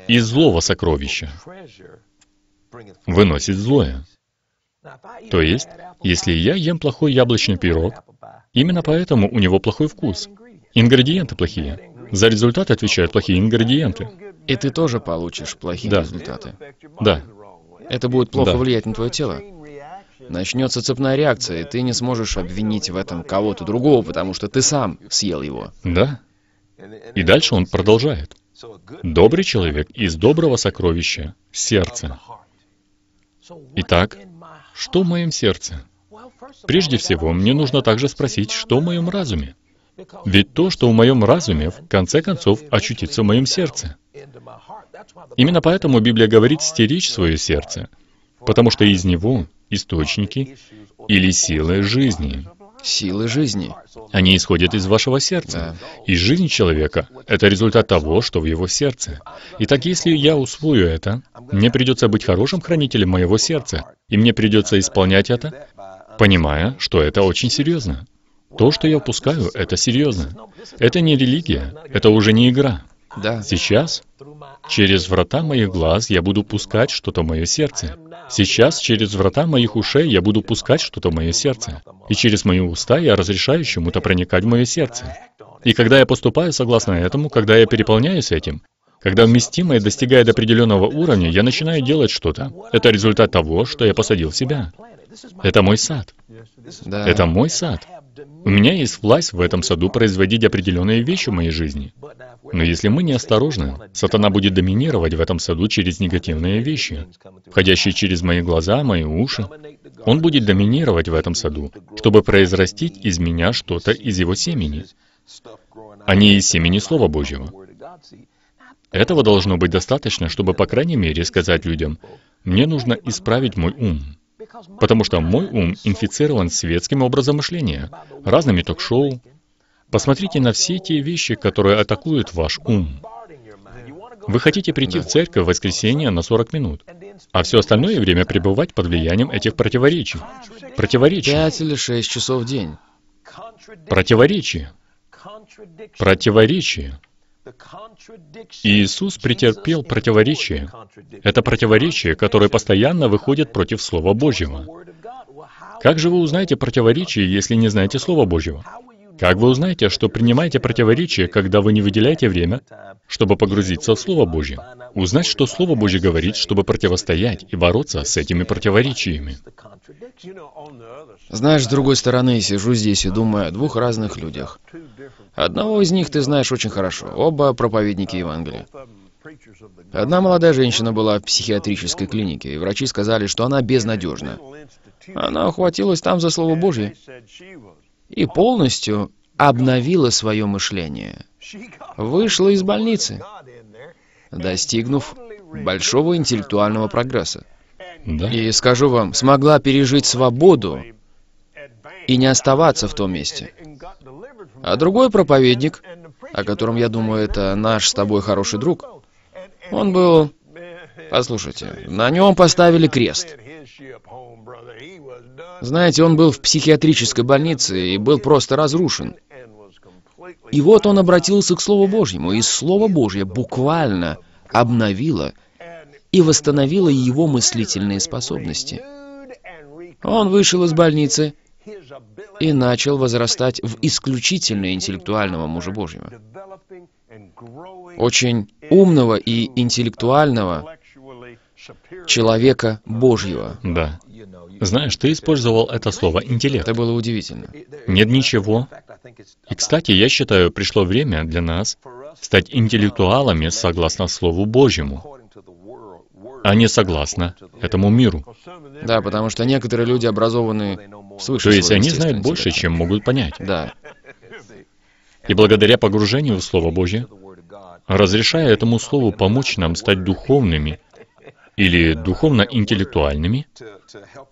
из злого сокровища выносит злое». То есть, если я ем плохой яблочный пирог, именно поэтому у него плохой вкус. Ингредиенты плохие. За результат отвечают плохие ингредиенты. И ты тоже получишь плохие да. результаты. Да. Это будет плохо да. влиять на твое тело. Начнется цепная реакция, и ты не сможешь обвинить в этом кого-то другого, потому что ты сам съел его. Да. И дальше он продолжает. Добрый человек из доброго сокровища — сердце. Итак, что в моем сердце? Прежде всего, мне нужно также спросить, что в моем разуме? Ведь то, что в моем разуме, в конце концов, очутится в моем сердце. Именно поэтому Библия говорит стеречь свое сердце, потому что из него источники или силы жизни. Силы жизни. Они исходят из вашего сердца. Да. И жизнь человека — это результат того, что в его сердце. Итак, если я усвою это, мне придется быть хорошим хранителем моего сердца, и мне придется исполнять это, понимая, что это очень серьезно. То, что я впускаю, это серьезно. Это не религия, это уже не игра. Да. Сейчас, через врата моих глаз, я буду пускать что-то в мое сердце. Сейчас, через врата моих ушей, я буду пускать что-то в мое сердце. И через мои уста я разрешаю чему-то проникать в мое сердце. И когда я поступаю согласно этому, когда я переполняюсь этим, когда вместимое достигает определенного уровня, я начинаю делать что-то. Это результат того, что я посадил в себя. Это мой сад. Да. Это мой сад. У меня есть власть в этом саду производить определенные вещи в моей жизни. Но если мы не сатана будет доминировать в этом саду через негативные вещи, входящие через мои глаза, мои уши. Он будет доминировать в этом саду, чтобы произрастить из меня что-то из его семени, а не из семени Слова Божьего. Этого должно быть достаточно, чтобы, по крайней мере, сказать людям, «Мне нужно исправить мой ум». Потому что мой ум инфицирован светским образом мышления, разными ток-шоу. Посмотрите на все те вещи, которые атакуют ваш ум. Вы хотите прийти в церковь в воскресенье на 40 минут, а все остальное время пребывать под влиянием этих противоречий. Противоречий. Пять или шесть часов в день. Противоречия. Противоречия. Иисус претерпел противоречие. Это противоречие, которое постоянно выходит против Слова Божьего. Как же вы узнаете противоречие, если не знаете Слова Божьего? Как вы узнаете, что принимаете противоречие, когда вы не выделяете время, чтобы погрузиться в Слово Божье? Узнать, что Слово Божье говорит, чтобы противостоять и бороться с этими противоречиями. Знаешь, с другой стороны, сижу здесь и думаю о двух разных людях. Одного из них ты знаешь очень хорошо, оба проповедники Евангелия. Одна молодая женщина была в психиатрической клинике, и врачи сказали, что она безнадежна. Она ухватилась там за Слово Божье и полностью обновила свое мышление. Вышла из больницы, достигнув большого интеллектуального прогресса. Да? И скажу вам, смогла пережить свободу и не оставаться в том месте. А другой проповедник, о котором, я думаю, это наш с тобой хороший друг, он был... Послушайте, на нем поставили крест. Знаете, он был в психиатрической больнице и был просто разрушен. И вот он обратился к Слову Божьему, и Слово Божье буквально обновило и восстановило его мыслительные способности. Он вышел из больницы и начал возрастать в исключительно интеллектуального мужа Божьего. Очень умного и интеллектуального человека Божьего. Да. Знаешь, ты использовал это слово «интеллект». Это было удивительно. Нет ничего. И, кстати, я считаю, пришло время для нас стать интеллектуалами согласно Слову Божьему а не согласно этому миру. Да, потому что некоторые люди образованы свыше. То есть они знают больше, чем могут понять. Да. И благодаря погружению в Слово Божье, разрешая этому Слову помочь нам стать духовными или духовно-интеллектуальными,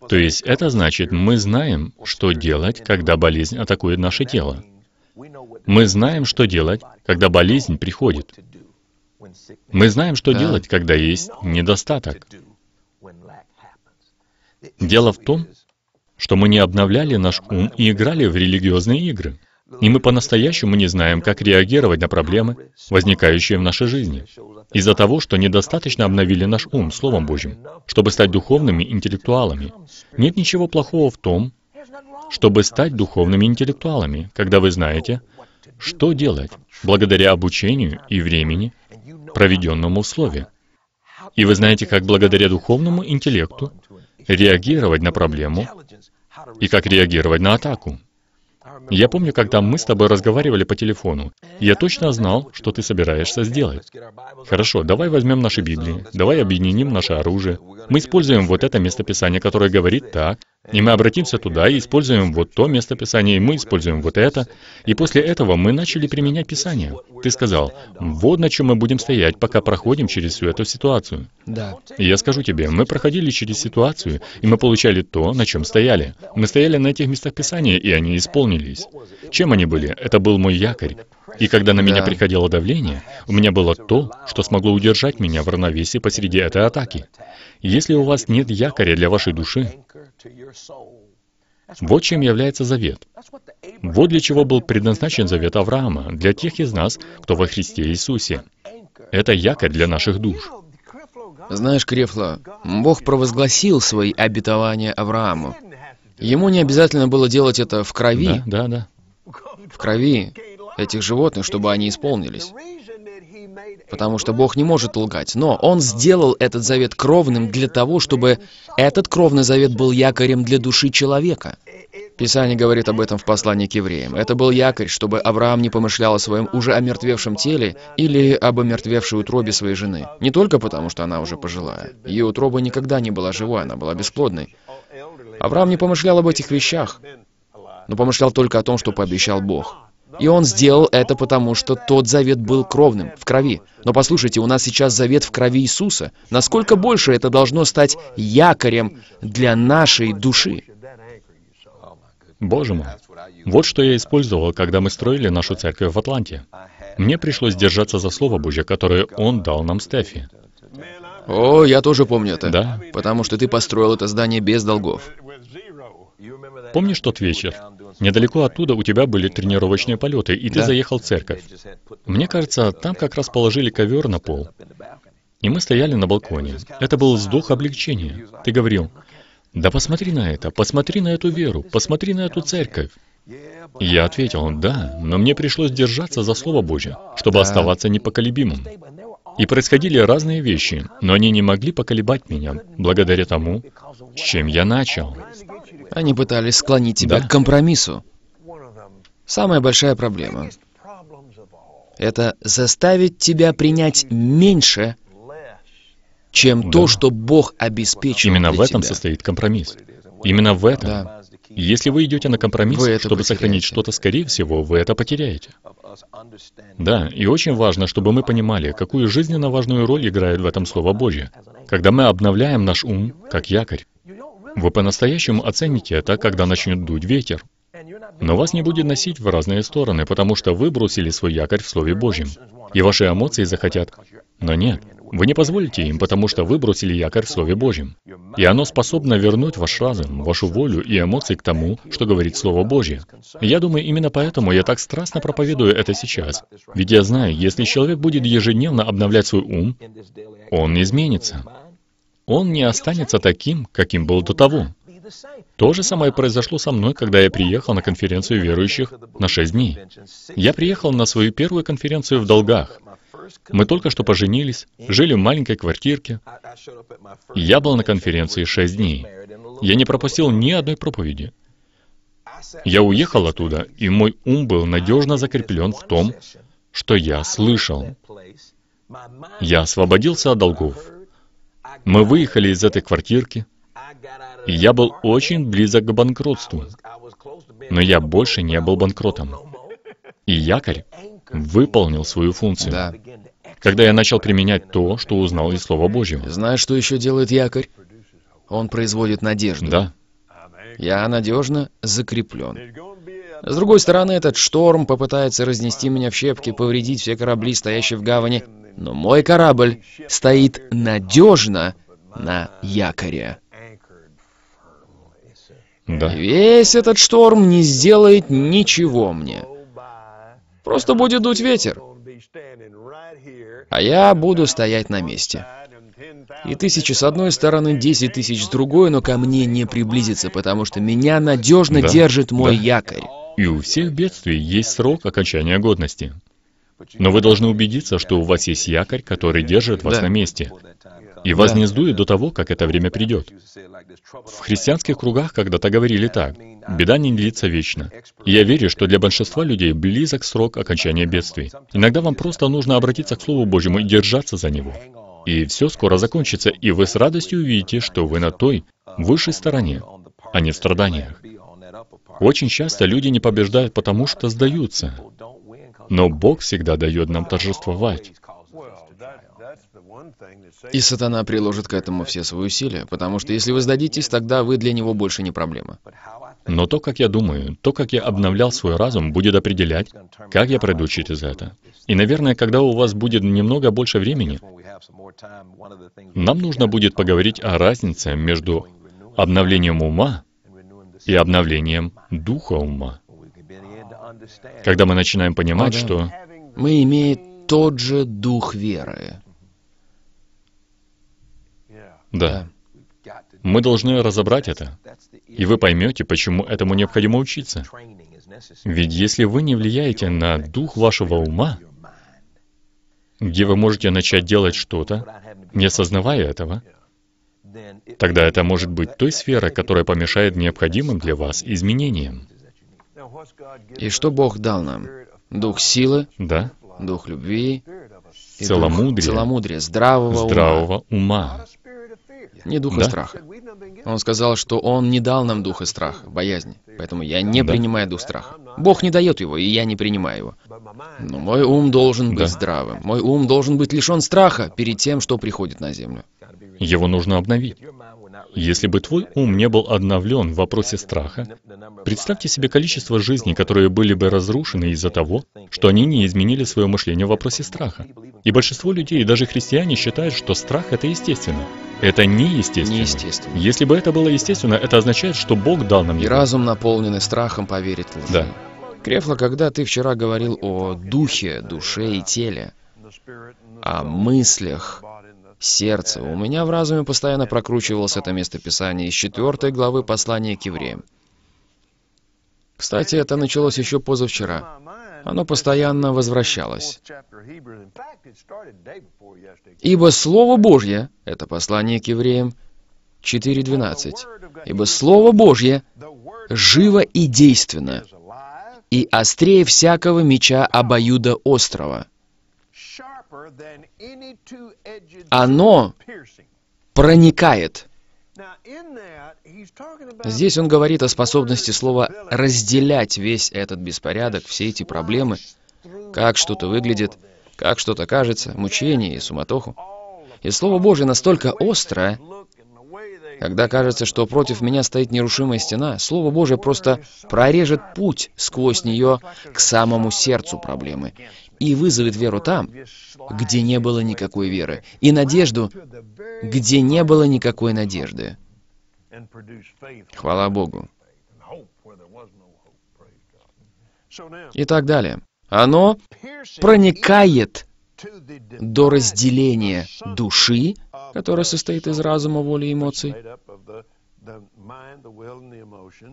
то есть это значит, мы знаем, что делать, когда болезнь атакует наше тело. Мы знаем, что делать, когда болезнь приходит. Мы знаем, что делать, когда есть недостаток. Дело в том, что мы не обновляли наш ум и играли в религиозные игры. И мы по-настоящему не знаем, как реагировать на проблемы, возникающие в нашей жизни, из-за того, что недостаточно обновили наш ум Словом Божьим, чтобы стать духовными интеллектуалами. Нет ничего плохого в том, чтобы стать духовными интеллектуалами, когда вы знаете, что делать благодаря обучению и времени, проведенном условии. И вы знаете, как благодаря духовному интеллекту реагировать на проблему и как реагировать на атаку. Я помню, когда мы с тобой разговаривали по телефону, я точно знал, что ты собираешься сделать. Хорошо, давай возьмем наши Библии, давай объединим наше оружие. Мы используем вот это местописание, которое говорит так, и мы обратимся туда и используем вот то местописание, и мы используем вот это. И после этого мы начали применять Писание. Ты сказал, вот на чем мы будем стоять, пока проходим через всю эту ситуацию. Да. И я скажу тебе, мы проходили через ситуацию, и мы получали то, на чем стояли. Мы стояли на этих местах Писания, и они исполнились. Чем они были? Это был мой якорь. И когда на меня да. приходило давление, у меня было то, что смогло удержать меня в равновесии посреди этой атаки. Если у вас нет якоря для вашей души, вот чем является завет. Вот для чего был предназначен завет Авраама, для тех из нас, кто во Христе Иисусе. Это якорь для наших душ. Знаешь, Крефло, Бог провозгласил свои обетования Аврааму. Ему не обязательно было делать это в крови. Да, да, да. В крови этих животных, чтобы они исполнились потому что Бог не может лгать. Но Он сделал этот завет кровным для того, чтобы этот кровный завет был якорем для души человека. Писание говорит об этом в послании к евреям. Это был якорь, чтобы Авраам не помышлял о своем уже омертвевшем теле или об омертвевшей утробе своей жены. Не только потому, что она уже пожилая. Ее утроба никогда не была живой, она была бесплодной. Авраам не помышлял об этих вещах, но помышлял только о том, что пообещал Бог. И он сделал это потому, что тот завет был кровным, в крови. Но послушайте, у нас сейчас завет в крови Иисуса. Насколько больше это должно стать якорем для нашей души? Боже мой, вот что я использовал, когда мы строили нашу церковь в Атланте. Мне пришлось держаться за Слово Божье, которое Он дал нам Стефи. О, я тоже помню это. Да. Потому что ты построил это здание без долгов. Помнишь тот вечер? Недалеко оттуда у тебя были тренировочные полеты, и ты да. заехал в церковь. Мне кажется, там как раз положили ковер на пол. И мы стояли на балконе. Это был вздох облегчения. Ты говорил, да посмотри на это, посмотри на эту веру, посмотри на эту церковь. я ответил, да, но мне пришлось держаться за Слово Божье, чтобы да. оставаться непоколебимым. И происходили разные вещи, но они не могли поколебать меня, благодаря тому, с чем я начал. Они пытались склонить тебя да? к компромиссу. Самая большая проблема — это заставить тебя принять меньше, чем да. то, что Бог обеспечил Именно в этом тебя. состоит компромисс. Именно в этом. Да. Если вы идете на компромисс, чтобы потеряете. сохранить что-то, скорее всего, вы это потеряете. Да, и очень важно, чтобы мы понимали, какую жизненно важную роль играет в этом Слово Божье. Когда мы обновляем наш ум, как якорь, вы по-настоящему оцените это, когда начнет дуть ветер. Но вас не будет носить в разные стороны, потому что вы бросили свой якорь в Слове Божьем. И ваши эмоции захотят. Но нет, вы не позволите им, потому что вы бросили якорь в Слове Божьем. И оно способно вернуть ваш разум, вашу волю и эмоции к тому, что говорит Слово Божье. я думаю, именно поэтому я так страстно проповедую это сейчас. Ведь я знаю, если человек будет ежедневно обновлять свой ум, он изменится он не останется таким, каким был до того. То же самое произошло со мной, когда я приехал на конференцию верующих на шесть дней. Я приехал на свою первую конференцию в долгах. Мы только что поженились, жили в маленькой квартирке. Я был на конференции шесть дней. Я не пропустил ни одной проповеди. Я уехал оттуда, и мой ум был надежно закреплен в том, что я слышал. Я освободился от долгов. Мы выехали из этой квартирки, и я был очень близок к банкротству. Но я больше не был банкротом. И якорь выполнил свою функцию. Да. Когда я начал применять то, что узнал из Слова Божьего. Знаешь, что еще делает якорь? Он производит надежду. Да. Я надежно закреплен. С другой стороны, этот шторм попытается разнести меня в щепки, повредить все корабли, стоящие в гавани, но мой корабль стоит надежно на якоре. Да. Весь этот шторм не сделает ничего мне. Просто будет дуть ветер. А я буду стоять на месте. И тысячи с одной стороны, десять тысяч с другой, но ко мне не приблизится, потому что меня надежно да. держит мой да. якорь. И у всех бедствий есть срок окончания годности. Но вы должны убедиться, что у вас есть якорь, который держит вас на месте. И вас не сдует до того, как это время придет. В христианских кругах когда-то говорили так. Беда не длится вечно. И я верю, что для большинства людей близок срок окончания бедствий. Иногда вам просто нужно обратиться к Слову Божьему и держаться за него. И все скоро закончится, и вы с радостью увидите, что вы на той высшей стороне, а не в страданиях. Очень часто люди не побеждают, потому что сдаются. Но Бог всегда дает нам торжествовать. И сатана приложит к этому все свои усилия, потому что если вы сдадитесь, тогда вы для него больше не проблема. Но то, как я думаю, то, как я обновлял свой разум, будет определять, как я пройду через это. И, наверное, когда у вас будет немного больше времени, нам нужно будет поговорить о разнице между обновлением ума и обновлением духа ума когда мы начинаем понимать, да. что... Мы имеем тот же дух веры. Да. Мы должны разобрать это. И вы поймете, почему этому необходимо учиться. Ведь если вы не влияете на дух вашего ума, где вы можете начать делать что-то, не осознавая этого, тогда это может быть той сферой, которая помешает необходимым для вас изменениям. И что Бог дал нам? Дух силы, да. дух любви, целомудрие, целомудрие, здравого, здравого ума. ума. Не духа да. страха. Он сказал, что Он не дал нам духа страха, боязни. Поэтому я не да. принимаю дух страха. Бог не дает его, и я не принимаю его. Но мой ум должен быть да. здравым. Мой ум должен быть лишен страха перед тем, что приходит на землю. Его нужно обновить. Если бы твой ум не был обновлен в вопросе страха, представьте себе количество жизней, которые были бы разрушены из-за того, что они не изменили свое мышление в вопросе страха. И большинство людей, даже христиане, считают, что страх — это естественно. Это неестественно. неестественно. Если бы это было естественно, это означает, что Бог дал нам его. И разум, наполненный страхом, поверит лжи. Да. Крефло, когда ты вчера говорил о духе, душе и теле, о мыслях, сердце. У меня в разуме постоянно прокручивалось это местописание из 4 главы послания к евреям. Кстати, это началось еще позавчера. Оно постоянно возвращалось. «Ибо Слово Божье» — это послание к евреям 4.12. «Ибо Слово Божье живо и действенно, и острее всякого меча обоюда острова». Оно проникает. Здесь он говорит о способности слова разделять весь этот беспорядок, все эти проблемы, как что-то выглядит, как что-то кажется, мучение и суматоху. И Слово Божие настолько острое, когда кажется, что против меня стоит нерушимая стена, Слово Божие просто прорежет путь сквозь нее к самому сердцу проблемы и вызовет веру там, где не было никакой веры, и надежду, где не было никакой надежды. Хвала Богу. И так далее. Оно проникает до разделения души, которая состоит из разума, воли и эмоций,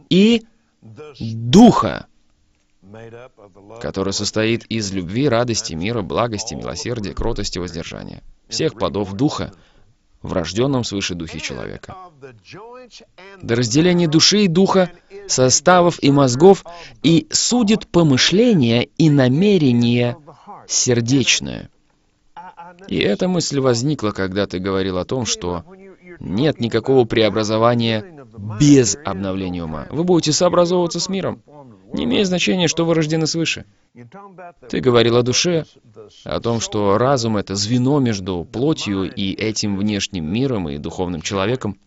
и духа, который состоит из любви, радости, мира, благости, милосердия, кротости, воздержания, всех подов Духа, в рожденном свыше Духе человека. До разделения души и духа, составов и мозгов, и судит помышление и намерение сердечное. И эта мысль возникла, когда ты говорил о том, что нет никакого преобразования без обновления ума. Вы будете сообразовываться с миром. Не имеет значения, что вы рождены свыше. Ты говорил о душе, о том, что разум — это звено между плотью и этим внешним миром и духовным человеком.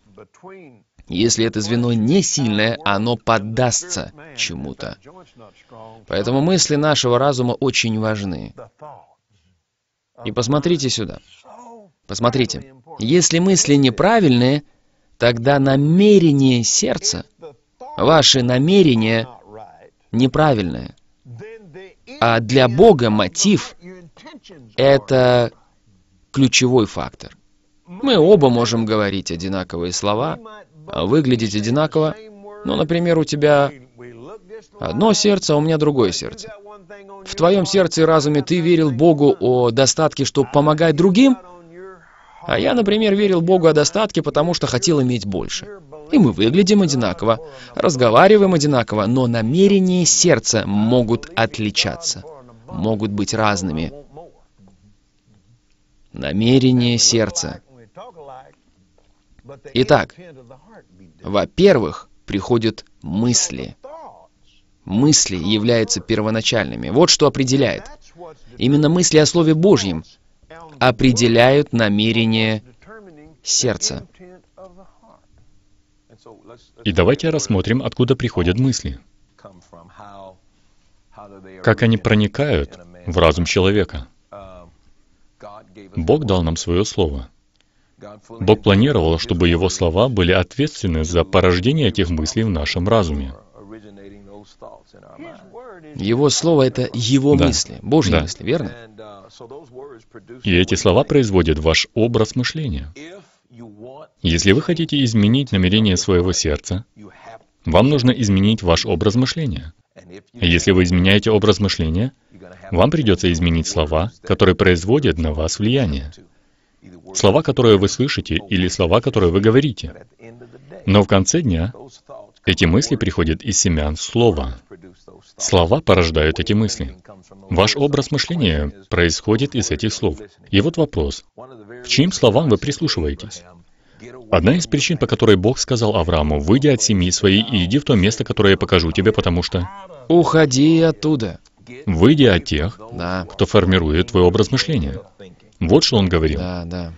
Если это звено не сильное, оно поддастся чему-то. Поэтому мысли нашего разума очень важны. И посмотрите сюда. Посмотрите. Если мысли неправильные, тогда намерение сердца, ваши намерения неправильное. А для Бога мотив — это ключевой фактор. Мы оба можем говорить одинаковые слова, а выглядеть одинаково, но, ну, например, у тебя одно сердце, а у меня другое сердце. В твоем сердце и разуме ты верил Богу о достатке, чтобы помогать другим — а я, например, верил Богу о достатке, потому что хотел иметь больше. И мы выглядим одинаково, разговариваем одинаково, но намерения сердца могут отличаться, могут быть разными. Намерение сердца. Итак, во-первых, приходят мысли. Мысли являются первоначальными. Вот что определяет. Именно мысли о Слове Божьем определяют намерение сердца. И давайте рассмотрим, откуда приходят мысли. Как они проникают в разум человека. Бог дал нам свое слово. Бог планировал, чтобы Его слова были ответственны за порождение этих мыслей в нашем разуме. Его слово — это Его да. мысли, Божьи да. мысли, верно? И эти слова производят ваш образ мышления. Если вы хотите изменить намерение своего сердца, вам нужно изменить ваш образ мышления. Если вы изменяете образ мышления, вам придется изменить слова, которые производят на вас влияние. Слова, которые вы слышите, или слова, которые вы говорите. Но в конце дня эти мысли приходят из семян слова. Слова порождают эти мысли. Ваш образ мышления происходит из этих слов. И вот вопрос. К чьим словам вы прислушиваетесь? Одна из причин, по которой Бог сказал Аврааму, «Выйди от семьи своей и иди в то место, которое я покажу тебе, потому что...» Уходи оттуда. Выйди от тех, да. кто формирует твой образ мышления. Вот что он говорил. Да, да.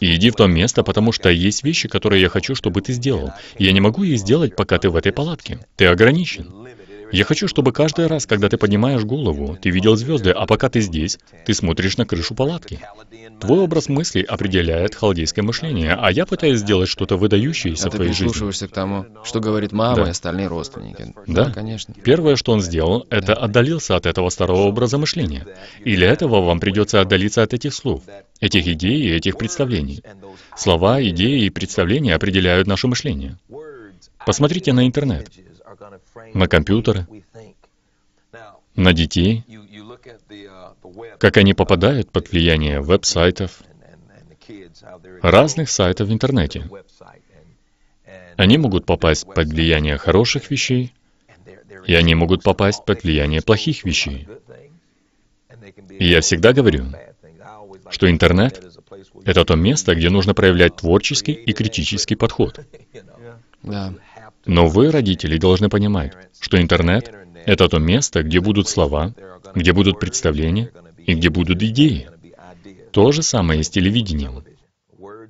иди в то место, потому что есть вещи, которые я хочу, чтобы ты сделал. Я не могу их сделать, пока ты в этой палатке. Ты ограничен. Я хочу, чтобы каждый раз, когда ты поднимаешь голову, ты видел звезды, а пока ты здесь, ты смотришь на крышу палатки. Твой образ мыслей определяет халдейское мышление, а я пытаюсь сделать что-то выдающееся а в твоей жизни. ты прислушиваешься к тому, что говорит мама да. и остальные родственники. Да. да, конечно. Первое, что он сделал, это да. отдалился от этого старого образа мышления. И для этого вам придется отдалиться от этих слов, этих идей и этих представлений. Слова, идеи и представления определяют наше мышление. Посмотрите на интернет на компьютеры, на детей, как они попадают под влияние веб-сайтов, разных сайтов в интернете. Они могут попасть под влияние хороших вещей, и они могут попасть под влияние плохих вещей. И я всегда говорю, что интернет — это то место, где нужно проявлять творческий и критический подход. Да. Но вы, родители, должны понимать, что интернет — это то место, где будут слова, где будут представления и где будут идеи. То же самое и с телевидением.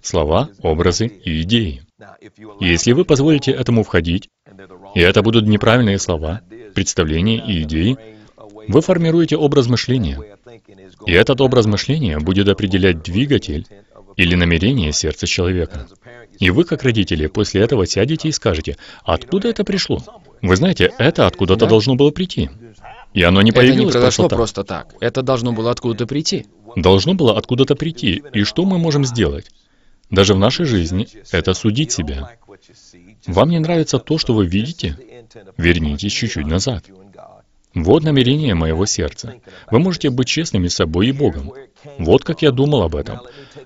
Слова, образы и идеи. Если вы позволите этому входить, и это будут неправильные слова, представления и идеи, вы формируете образ мышления. И этот образ мышления будет определять двигатель, или намерение сердца человека. И вы, как родители, после этого сядете и скажете, откуда это пришло? Вы знаете, это откуда-то должно было прийти. И оно не появилось это не произошло просто так. просто так. Это должно было откуда-то прийти. Должно было откуда-то прийти. И что мы можем сделать? Даже в нашей жизни это судить себя. Вам не нравится то, что вы видите? Вернитесь чуть-чуть назад. Вот намерение моего сердца. Вы можете быть честными с собой и Богом. Вот как я думал об этом.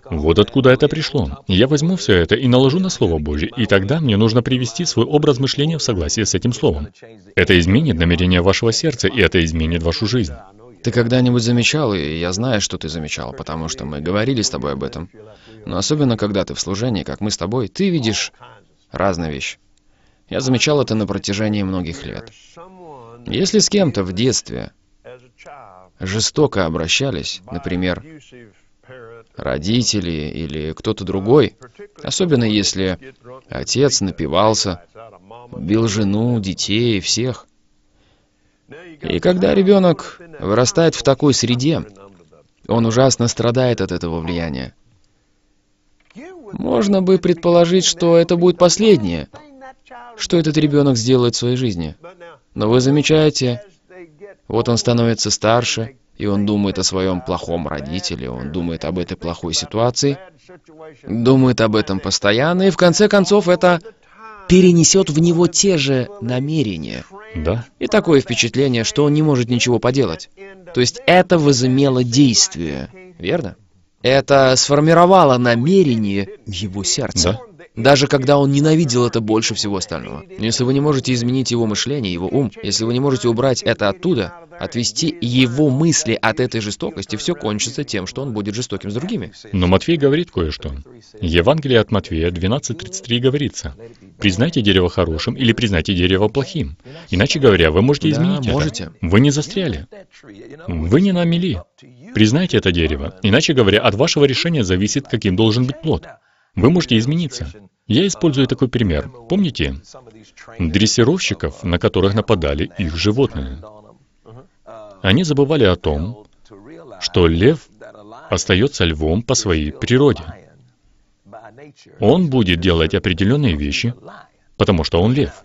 Вот откуда это пришло. Я возьму все это и наложу на Слово Божье, и тогда мне нужно привести свой образ мышления в согласие с этим Словом. Это изменит намерение вашего сердца, и это изменит вашу жизнь. Ты когда-нибудь замечал, и я знаю, что ты замечал, потому что мы говорили с тобой об этом. Но особенно, когда ты в служении, как мы с тобой, ты видишь разные вещи. Я замечал это на протяжении многих лет. Если с кем-то в детстве жестоко обращались, например, родители или кто-то другой, особенно если отец напивался, бил жену, детей, всех. И когда ребенок вырастает в такой среде, он ужасно страдает от этого влияния. Можно бы предположить, что это будет последнее, что этот ребенок сделает в своей жизни. Но вы замечаете, вот он становится старше, и он думает о своем плохом родителе, он думает об этой плохой ситуации, думает об этом постоянно, и в конце концов это перенесет в него те же намерения. Да. И такое впечатление, что он не может ничего поделать. То есть это возымело действие, верно? Это сформировало намерение его сердца. Да. Даже когда он ненавидел это больше всего остального. если вы не можете изменить его мышление, его ум, если вы не можете убрать это оттуда, отвести его мысли от этой жестокости, все кончится тем, что он будет жестоким с другими. Но Матфей говорит кое-что. Евангелие от Матфея 12.33 говорится, «Признайте дерево хорошим или признайте дерево плохим». Иначе говоря, вы можете изменить да, можете. Вы не застряли. Вы не на мели. Признайте это дерево. Иначе говоря, от вашего решения зависит, каким должен быть плод. Вы можете измениться. Я использую такой пример. Помните дрессировщиков, на которых нападали их животные? Они забывали о том, что лев остается львом по своей природе. Он будет делать определенные вещи, потому что он лев.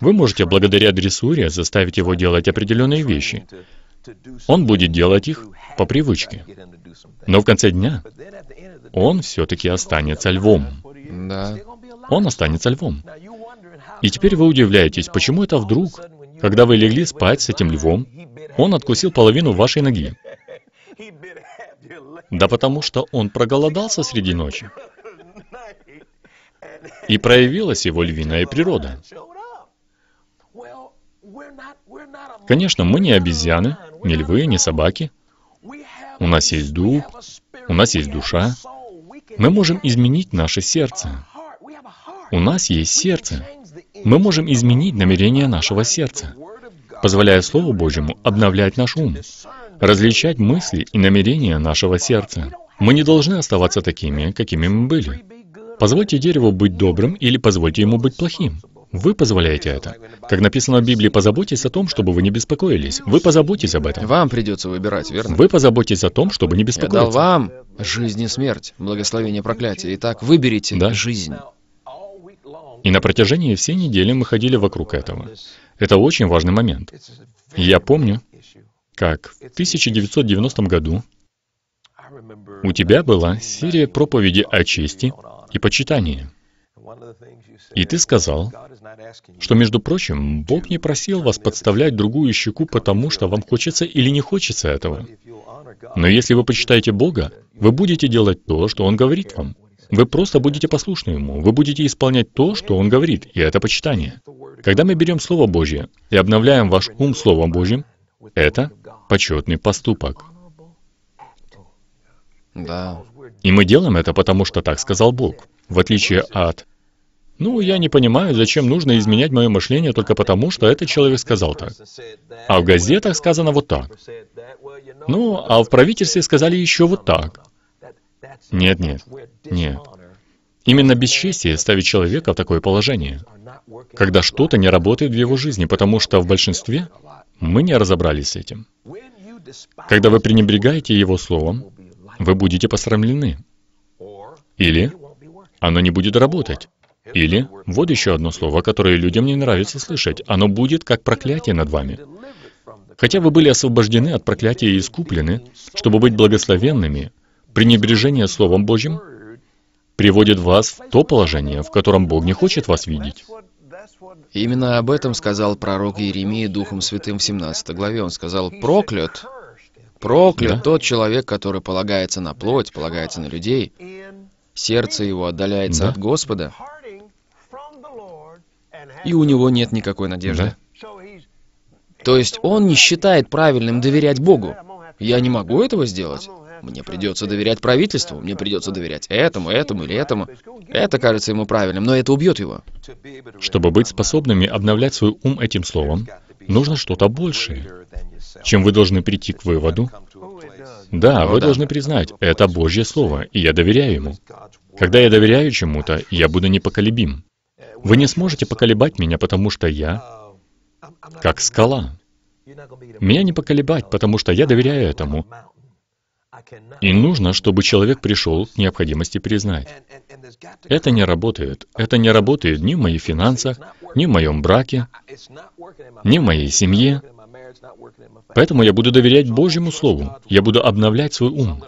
Вы можете благодаря дрессуре заставить его делать определенные вещи. Он будет делать их по привычке. Но в конце дня он все-таки останется львом. Да. Он останется львом. И теперь вы удивляетесь, почему это вдруг, когда вы легли спать с этим львом, он откусил половину вашей ноги? Да потому что он проголодался среди ночи. И проявилась его львиная природа. Конечно, мы не обезьяны, не львы, не собаки. У нас есть дух, у нас есть душа, мы можем изменить наше сердце. У нас есть сердце. Мы можем изменить намерение нашего сердца, позволяя Слову Божьему обновлять наш ум, различать мысли и намерения нашего сердца. Мы не должны оставаться такими, какими мы были. Позвольте дереву быть добрым или позвольте ему быть плохим. Вы позволяете это. Как написано в Библии, позаботьтесь о том, чтобы вы не беспокоились. Вы позаботитесь об этом. Вам придется выбирать, верно? Вы позаботитесь о том, чтобы не беспокоиться. Я дал вам жизнь и смерть, благословение проклятие. Итак, выберите да? жизнь. И на протяжении всей недели мы ходили вокруг этого. Это очень важный момент. Я помню, как в 1990 году у тебя была серия проповеди о чести и почитании. И ты сказал, что, между прочим, Бог не просил вас подставлять другую щеку, потому что вам хочется или не хочется этого. Но если вы почитаете Бога, вы будете делать то, что Он говорит вам. Вы просто будете послушны Ему, вы будете исполнять то, что Он говорит, и это почитание. Когда мы берем Слово Божье и обновляем ваш ум Словом Божьим, это почетный поступок. Да. И мы делаем это, потому что так сказал Бог, в отличие от ну, я не понимаю, зачем нужно изменять мое мышление только потому, что этот человек сказал так. А в газетах сказано вот так. Ну, а в правительстве сказали еще вот так. Нет, нет, нет. Именно бесчестие ставит человека в такое положение, когда что-то не работает в его жизни, потому что в большинстве мы не разобрались с этим. Когда вы пренебрегаете его словом, вы будете посрамлены. Или оно не будет работать. Или, вот еще одно слово, которое людям не нравится слышать, оно будет как проклятие над вами. Хотя вы были освобождены от проклятия и искуплены, чтобы быть благословенными, пренебрежение Словом Божьим приводит вас в то положение, в котором Бог не хочет вас видеть. Именно об этом сказал пророк Иеремия Духом Святым в 17 главе. Он сказал, «Проклят, проклят да? тот человек, который полагается на плоть, полагается на людей, сердце его отдаляется да? от Господа, и у него нет никакой надежды. Да. То есть он не считает правильным доверять Богу. Я не могу этого сделать. Мне придется доверять правительству, мне придется доверять этому, этому или этому. Это кажется ему правильным, но это убьет его. Чтобы быть способными обновлять свой ум этим словом, нужно что-то большее, чем вы должны прийти к выводу. Да, вы должны признать, это Божье Слово, и я доверяю ему. Когда я доверяю чему-то, я буду непоколебим. Вы не сможете поколебать меня, потому что я как скала. Меня не поколебать, потому что я доверяю этому. И нужно, чтобы человек пришел к необходимости признать. Это не работает. Это не работает ни в моих финансах, ни в моем браке, ни в моей семье. Поэтому я буду доверять Божьему Слову. Я буду обновлять свой ум.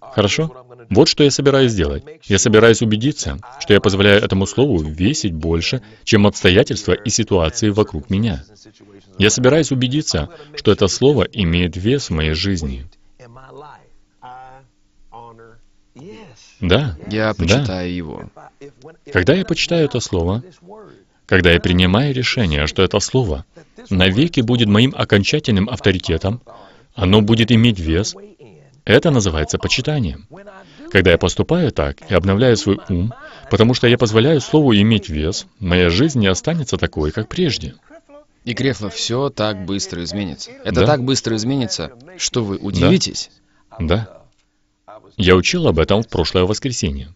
Хорошо? Вот что я собираюсь сделать. Я собираюсь убедиться, что я позволяю этому слову весить больше, чем обстоятельства и ситуации вокруг меня. Я собираюсь убедиться, что это слово имеет вес в моей жизни. Да. Я почитаю да. его. Когда я почитаю это слово, когда я принимаю решение, что это слово навеки будет моим окончательным авторитетом, оно будет иметь вес, это называется почитанием. Когда я поступаю так и обновляю свой ум, потому что я позволяю слову иметь вес, моя жизнь не останется такой, как прежде. И Крефа, все так быстро изменится. Это да? так быстро изменится, что вы удивитесь. Да. да. Я учил об этом в прошлое воскресенье.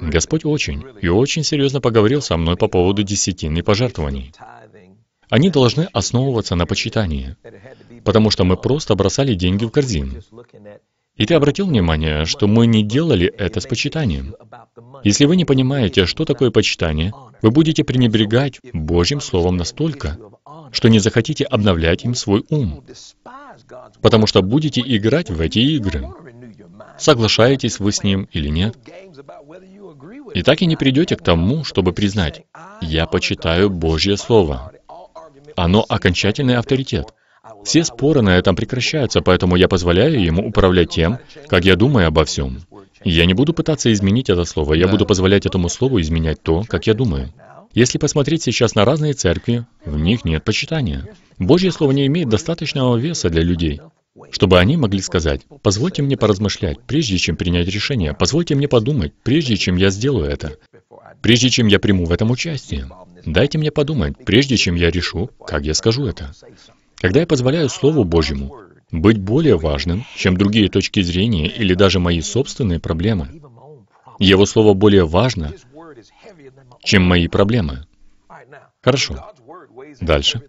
Господь очень и очень серьезно поговорил со мной по поводу десятины и пожертвований. Они должны основываться на почитании, потому что мы просто бросали деньги в корзину. И ты обратил внимание, что мы не делали это с почитанием. Если вы не понимаете, что такое почитание, вы будете пренебрегать Божьим Словом настолько, что не захотите обновлять им свой ум, потому что будете играть в эти игры. Соглашаетесь вы с ним или нет? И так и не придете к тому, чтобы признать, «Я почитаю Божье Слово». Оно окончательный авторитет — все споры на этом прекращаются, поэтому я позволяю ему управлять тем, как я думаю обо всем. Я не буду пытаться изменить это слово, я буду позволять этому слову изменять то, как я думаю. Если посмотреть сейчас на разные церкви, в них нет почитания. Божье Слово не имеет достаточного веса для людей, чтобы они могли сказать, «Позвольте мне поразмышлять, прежде чем принять решение, позвольте мне подумать, прежде чем я сделаю это, прежде чем я приму в этом участие. Дайте мне подумать, прежде чем я решу, как я скажу это. Когда я позволяю Слову Божьему быть более важным, чем другие точки зрения или даже мои собственные проблемы, Его Слово более важно, чем мои проблемы. Хорошо. Дальше.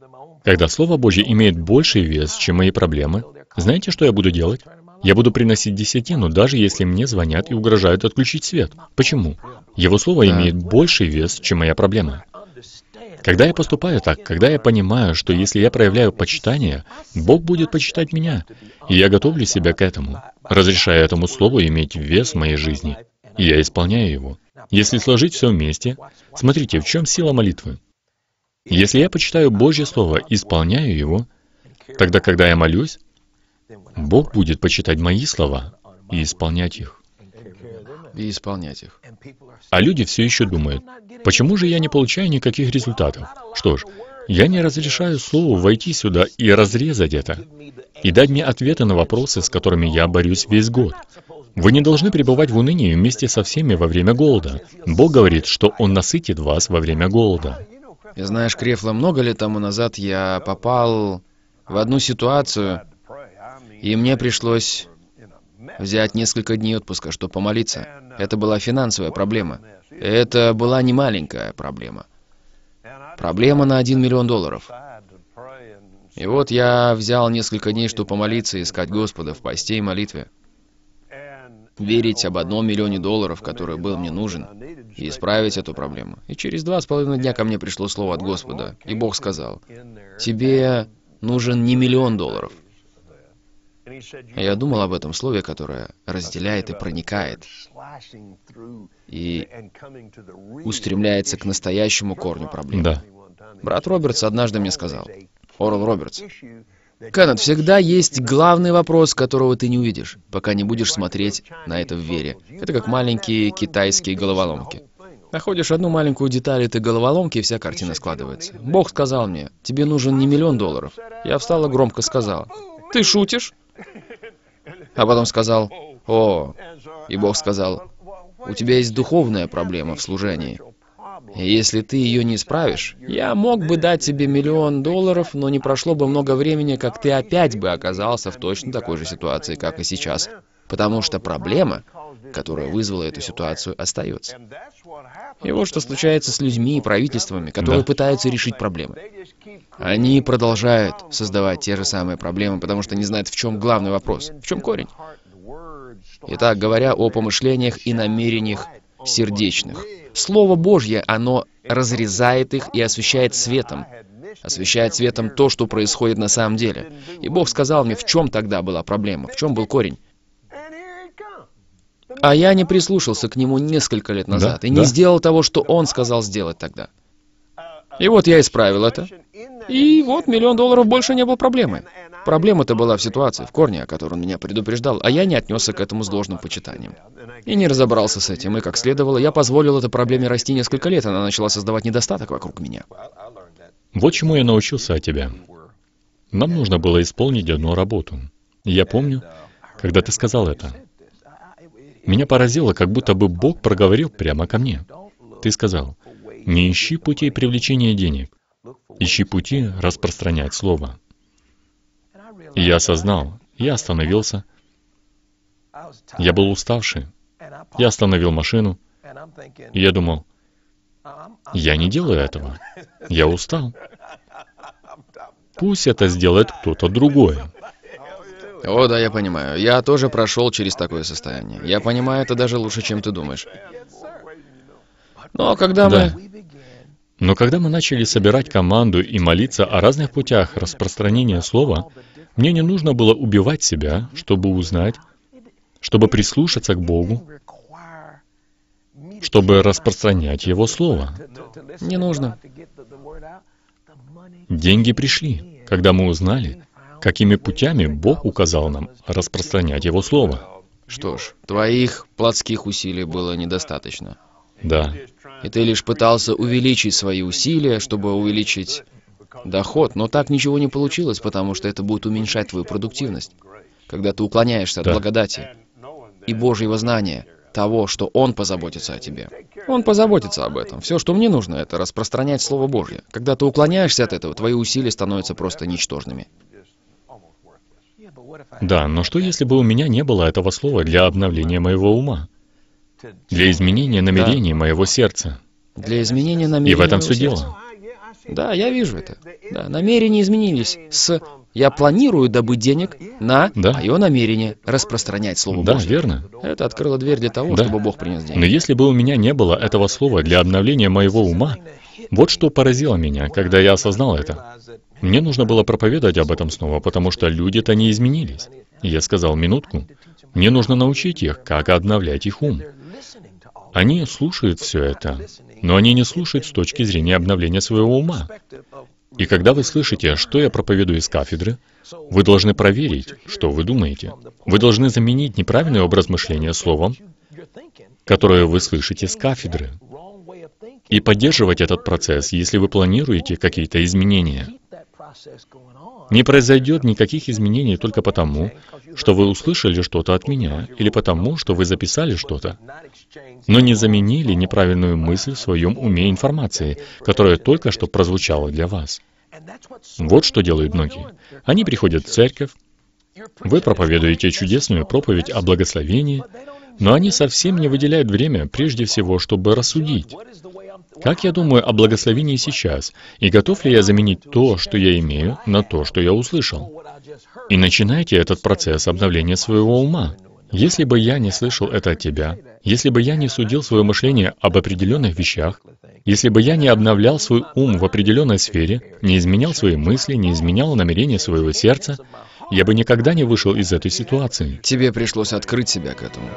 Когда Слово Божье имеет больший вес, чем мои проблемы, знаете, что я буду делать? Я буду приносить десятину, даже если мне звонят и угрожают отключить свет. Почему? Его слово имеет больший вес, чем моя проблема. Когда я поступаю так, когда я понимаю, что если я проявляю почитание, Бог будет почитать меня, и я готовлю себя к этому, разрешая этому слову иметь вес в моей жизни, и я исполняю его. Если сложить все вместе, смотрите, в чем сила молитвы. Если я почитаю Божье Слово, и исполняю его, тогда, когда я молюсь, Бог будет почитать мои слова и исполнять их и исполнять их. А люди все еще думают, почему же я не получаю никаких результатов? Что ж, я не разрешаю слову войти сюда и разрезать это, и дать мне ответы на вопросы, с которыми я борюсь весь год. Вы не должны пребывать в унынии вместе со всеми во время голода. Бог говорит, что Он насытит вас во время голода. И знаешь, Крефла, много лет тому назад я попал в одну ситуацию, и мне пришлось взять несколько дней отпуска, чтобы помолиться. Это была финансовая проблема. Это была не маленькая проблема. Проблема на 1 миллион долларов. И вот я взял несколько дней, чтобы помолиться, искать Господа в посте и молитве. Верить об одном миллионе долларов, который был мне нужен, и исправить эту проблему. И через два с половиной дня ко мне пришло слово от Господа, и Бог сказал, «Тебе нужен не миллион долларов, я думал об этом слове, которое разделяет и проникает, и устремляется к настоящему корню проблемы. Да. Брат Робертс однажды мне сказал, Орл Робертс, Кеннет, всегда есть главный вопрос, которого ты не увидишь, пока не будешь смотреть на это в вере. Это как маленькие китайские головоломки. Находишь одну маленькую деталь этой головоломки, и вся картина складывается. Бог сказал мне, тебе нужен не миллион долларов. Я встала громко сказала, ты шутишь? А потом сказал, «О!» И Бог сказал, «У тебя есть духовная проблема в служении. если ты ее не исправишь, я мог бы дать тебе миллион долларов, но не прошло бы много времени, как ты опять бы оказался в точно такой же ситуации, как и сейчас. Потому что проблема, которая вызвала эту ситуацию, остается. И вот что случается с людьми и правительствами, которые да. пытаются решить проблемы. Они продолжают создавать те же самые проблемы, потому что не знают, в чем главный вопрос, в чем корень. Итак, говоря о помышлениях и намерениях сердечных, Слово Божье, оно разрезает их и освещает светом, освещает светом то, что происходит на самом деле. И Бог сказал мне, в чем тогда была проблема, в чем был корень. А я не прислушался к нему несколько лет назад да, и не да. сделал того, что он сказал сделать тогда. И вот я исправил это. И вот миллион долларов больше не было проблемы. Проблема-то была в ситуации, в корне, о которой он меня предупреждал, а я не отнесся к этому с должным почитанием. И не разобрался с этим, и как следовало, я позволил этой проблеме расти несколько лет, она начала создавать недостаток вокруг меня. Вот чему я научился от тебя. Нам нужно было исполнить одну работу. Я помню, когда ты сказал это. Меня поразило, как будто бы Бог проговорил прямо ко мне. Ты сказал, не ищи путей привлечения денег, ищи пути распространять Слово. И я осознал, я остановился, я был уставший, я остановил машину, и я думал, я не делаю этого, я устал. Пусть это сделает кто-то другой. О, да, я понимаю. Я тоже прошел через такое состояние. Я понимаю это даже лучше, чем ты думаешь. Но когда да. мы... Но когда мы начали собирать команду и молиться о разных путях распространения слова, мне не нужно было убивать себя, чтобы узнать, чтобы прислушаться к Богу, чтобы распространять Его Слово. Не нужно. Деньги пришли, когда мы узнали, какими путями Бог указал нам распространять Его Слово. Что ж, твоих плотских усилий было недостаточно. Да. И ты лишь пытался увеличить свои усилия, чтобы увеличить доход, но так ничего не получилось, потому что это будет уменьшать твою продуктивность, когда ты уклоняешься да. от благодати и Божьего знания того, что Он позаботится о тебе. Он позаботится об этом. Все, что мне нужно, это распространять Слово Божье. Когда ты уклоняешься от этого, твои усилия становятся просто ничтожными. Да, но что если бы у меня не было этого слова для обновления моего ума? Для изменения намерений да. моего сердца. Для изменения намерений И в этом все сердца. дело. Да, я вижу это. Да, намерения изменились с «я планирую добыть денег» на да. мое намерение распространять Слово да, Божье. Да, верно. Это открыло дверь для того, да. чтобы Бог принес деньги. Но если бы у меня не было этого слова для обновления моего ума, вот что поразило меня, когда я осознал это. Мне нужно было проповедовать об этом снова, потому что люди-то не изменились. я сказал, минутку, мне нужно научить их, как обновлять их ум. Они слушают все это, но они не слушают с точки зрения обновления своего ума. И когда вы слышите, что я проповедую из кафедры, вы должны проверить, что вы думаете. Вы должны заменить неправильный образ мышления словом, которое вы слышите с кафедры, и поддерживать этот процесс, если вы планируете какие-то изменения. Не произойдет никаких изменений только потому, что вы услышали что-то от меня, или потому, что вы записали что-то, но не заменили неправильную мысль в своем уме информации, которая только что прозвучала для вас. Вот что делают многие. Они приходят в церковь, вы проповедуете чудесную проповедь о благословении, но они совсем не выделяют время, прежде всего, чтобы рассудить, как я думаю о благословении сейчас? И готов ли я заменить то, что я имею, на то, что я услышал? И начинайте этот процесс обновления своего ума. Если бы я не слышал это от тебя, если бы я не судил свое мышление об определенных вещах, если бы я не обновлял свой ум в определенной сфере, не изменял свои мысли, не изменял намерения своего сердца, я бы никогда не вышел из этой ситуации. Тебе пришлось открыть себя к этому.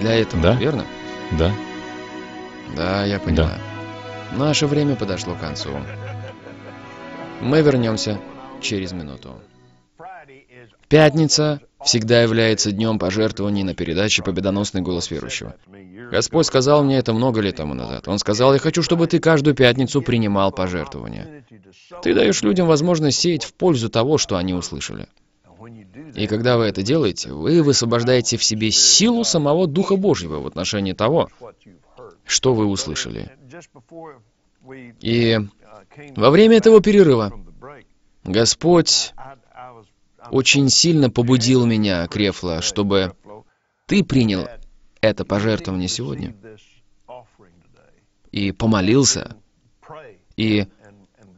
Для этого, да? верно? Да. Да, я понимаю. Да. Наше время подошло к концу. Мы вернемся через минуту. Пятница всегда является днем пожертвований на передаче «Победоносный голос верующего». Господь сказал мне это много лет тому назад. Он сказал, «Я хочу, чтобы ты каждую пятницу принимал пожертвования. Ты даешь людям возможность сеять в пользу того, что они услышали». И когда вы это делаете, вы высвобождаете в себе силу самого Духа Божьего в отношении того, что вы услышали. И во время этого перерыва Господь очень сильно побудил меня, Крефло, чтобы ты принял это пожертвование сегодня и помолился, и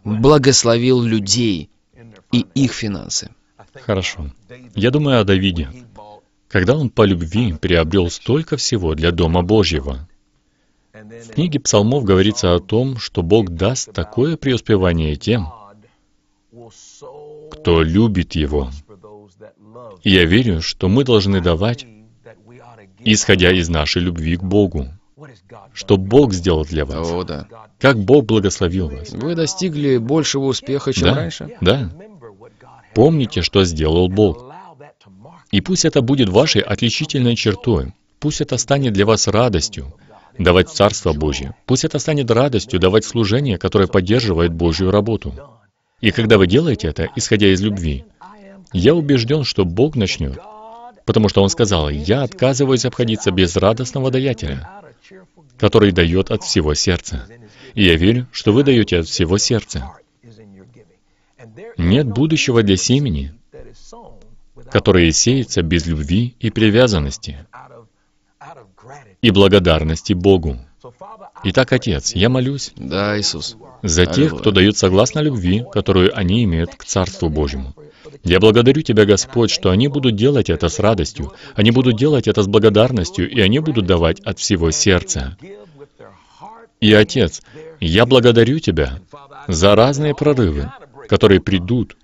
благословил людей и их финансы. Хорошо. Я думаю о Давиде. Когда он по любви приобрел столько всего для Дома Божьего, в книге Псалмов говорится о том, что Бог даст такое преуспевание тем, кто любит Его. И я верю, что мы должны давать, исходя из нашей любви к Богу. Что Бог сделал для вас. О, да. Как Бог благословил вас. Вы достигли большего успеха, чем да, раньше. Да. Помните, что сделал Бог. И пусть это будет вашей отличительной чертой. Пусть это станет для вас радостью, давать Царство Божье. Пусть это станет радостью давать служение, которое поддерживает Божью работу. И когда вы делаете это, исходя из любви, я убежден, что Бог начнет, потому что Он сказал, «Я отказываюсь обходиться без радостного даятеля, который дает от всего сердца». И я верю, что вы даете от всего сердца. Нет будущего для семени, которое сеется без любви и привязанности и благодарности Богу. Итак, Отец, я молюсь да, Иисус. за тех, кто дает согласно любви, которую они имеют к Царству Божьему. Я благодарю Тебя, Господь, что они будут делать это с радостью, они будут делать это с благодарностью, и они будут давать от всего сердца. И, Отец, я благодарю Тебя за разные прорывы, которые придут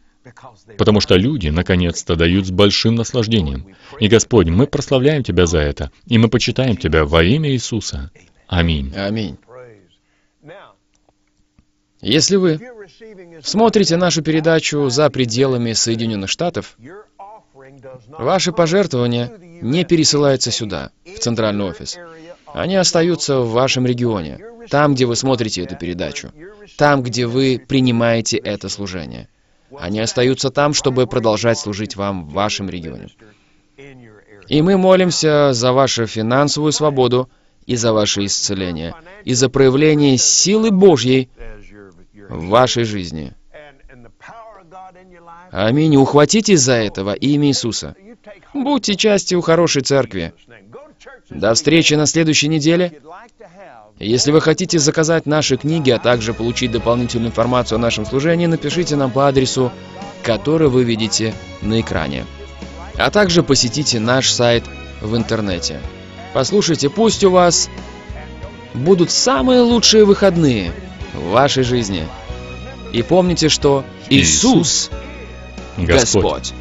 Потому что люди, наконец-то, дают с большим наслаждением. И, Господь, мы прославляем Тебя за это, и мы почитаем Тебя во имя Иисуса. Аминь. Аминь. Если вы смотрите нашу передачу за пределами Соединенных Штатов, ваши пожертвования не пересылаются сюда, в центральный офис. Они остаются в вашем регионе, там, где вы смотрите эту передачу, там, где вы принимаете это служение. Они остаются там, чтобы продолжать служить вам в вашем регионе. И мы молимся за вашу финансовую свободу и за ваше исцеление, и за проявление силы Божьей в вашей жизни. Аминь. Ухватитесь за этого имя Иисуса. Будьте частью хорошей церкви. До встречи на следующей неделе. Если вы хотите заказать наши книги, а также получить дополнительную информацию о нашем служении, напишите нам по адресу, который вы видите на экране. А также посетите наш сайт в интернете. Послушайте, пусть у вас будут самые лучшие выходные в вашей жизни. И помните, что Иисус, Иисус Господь. Господь.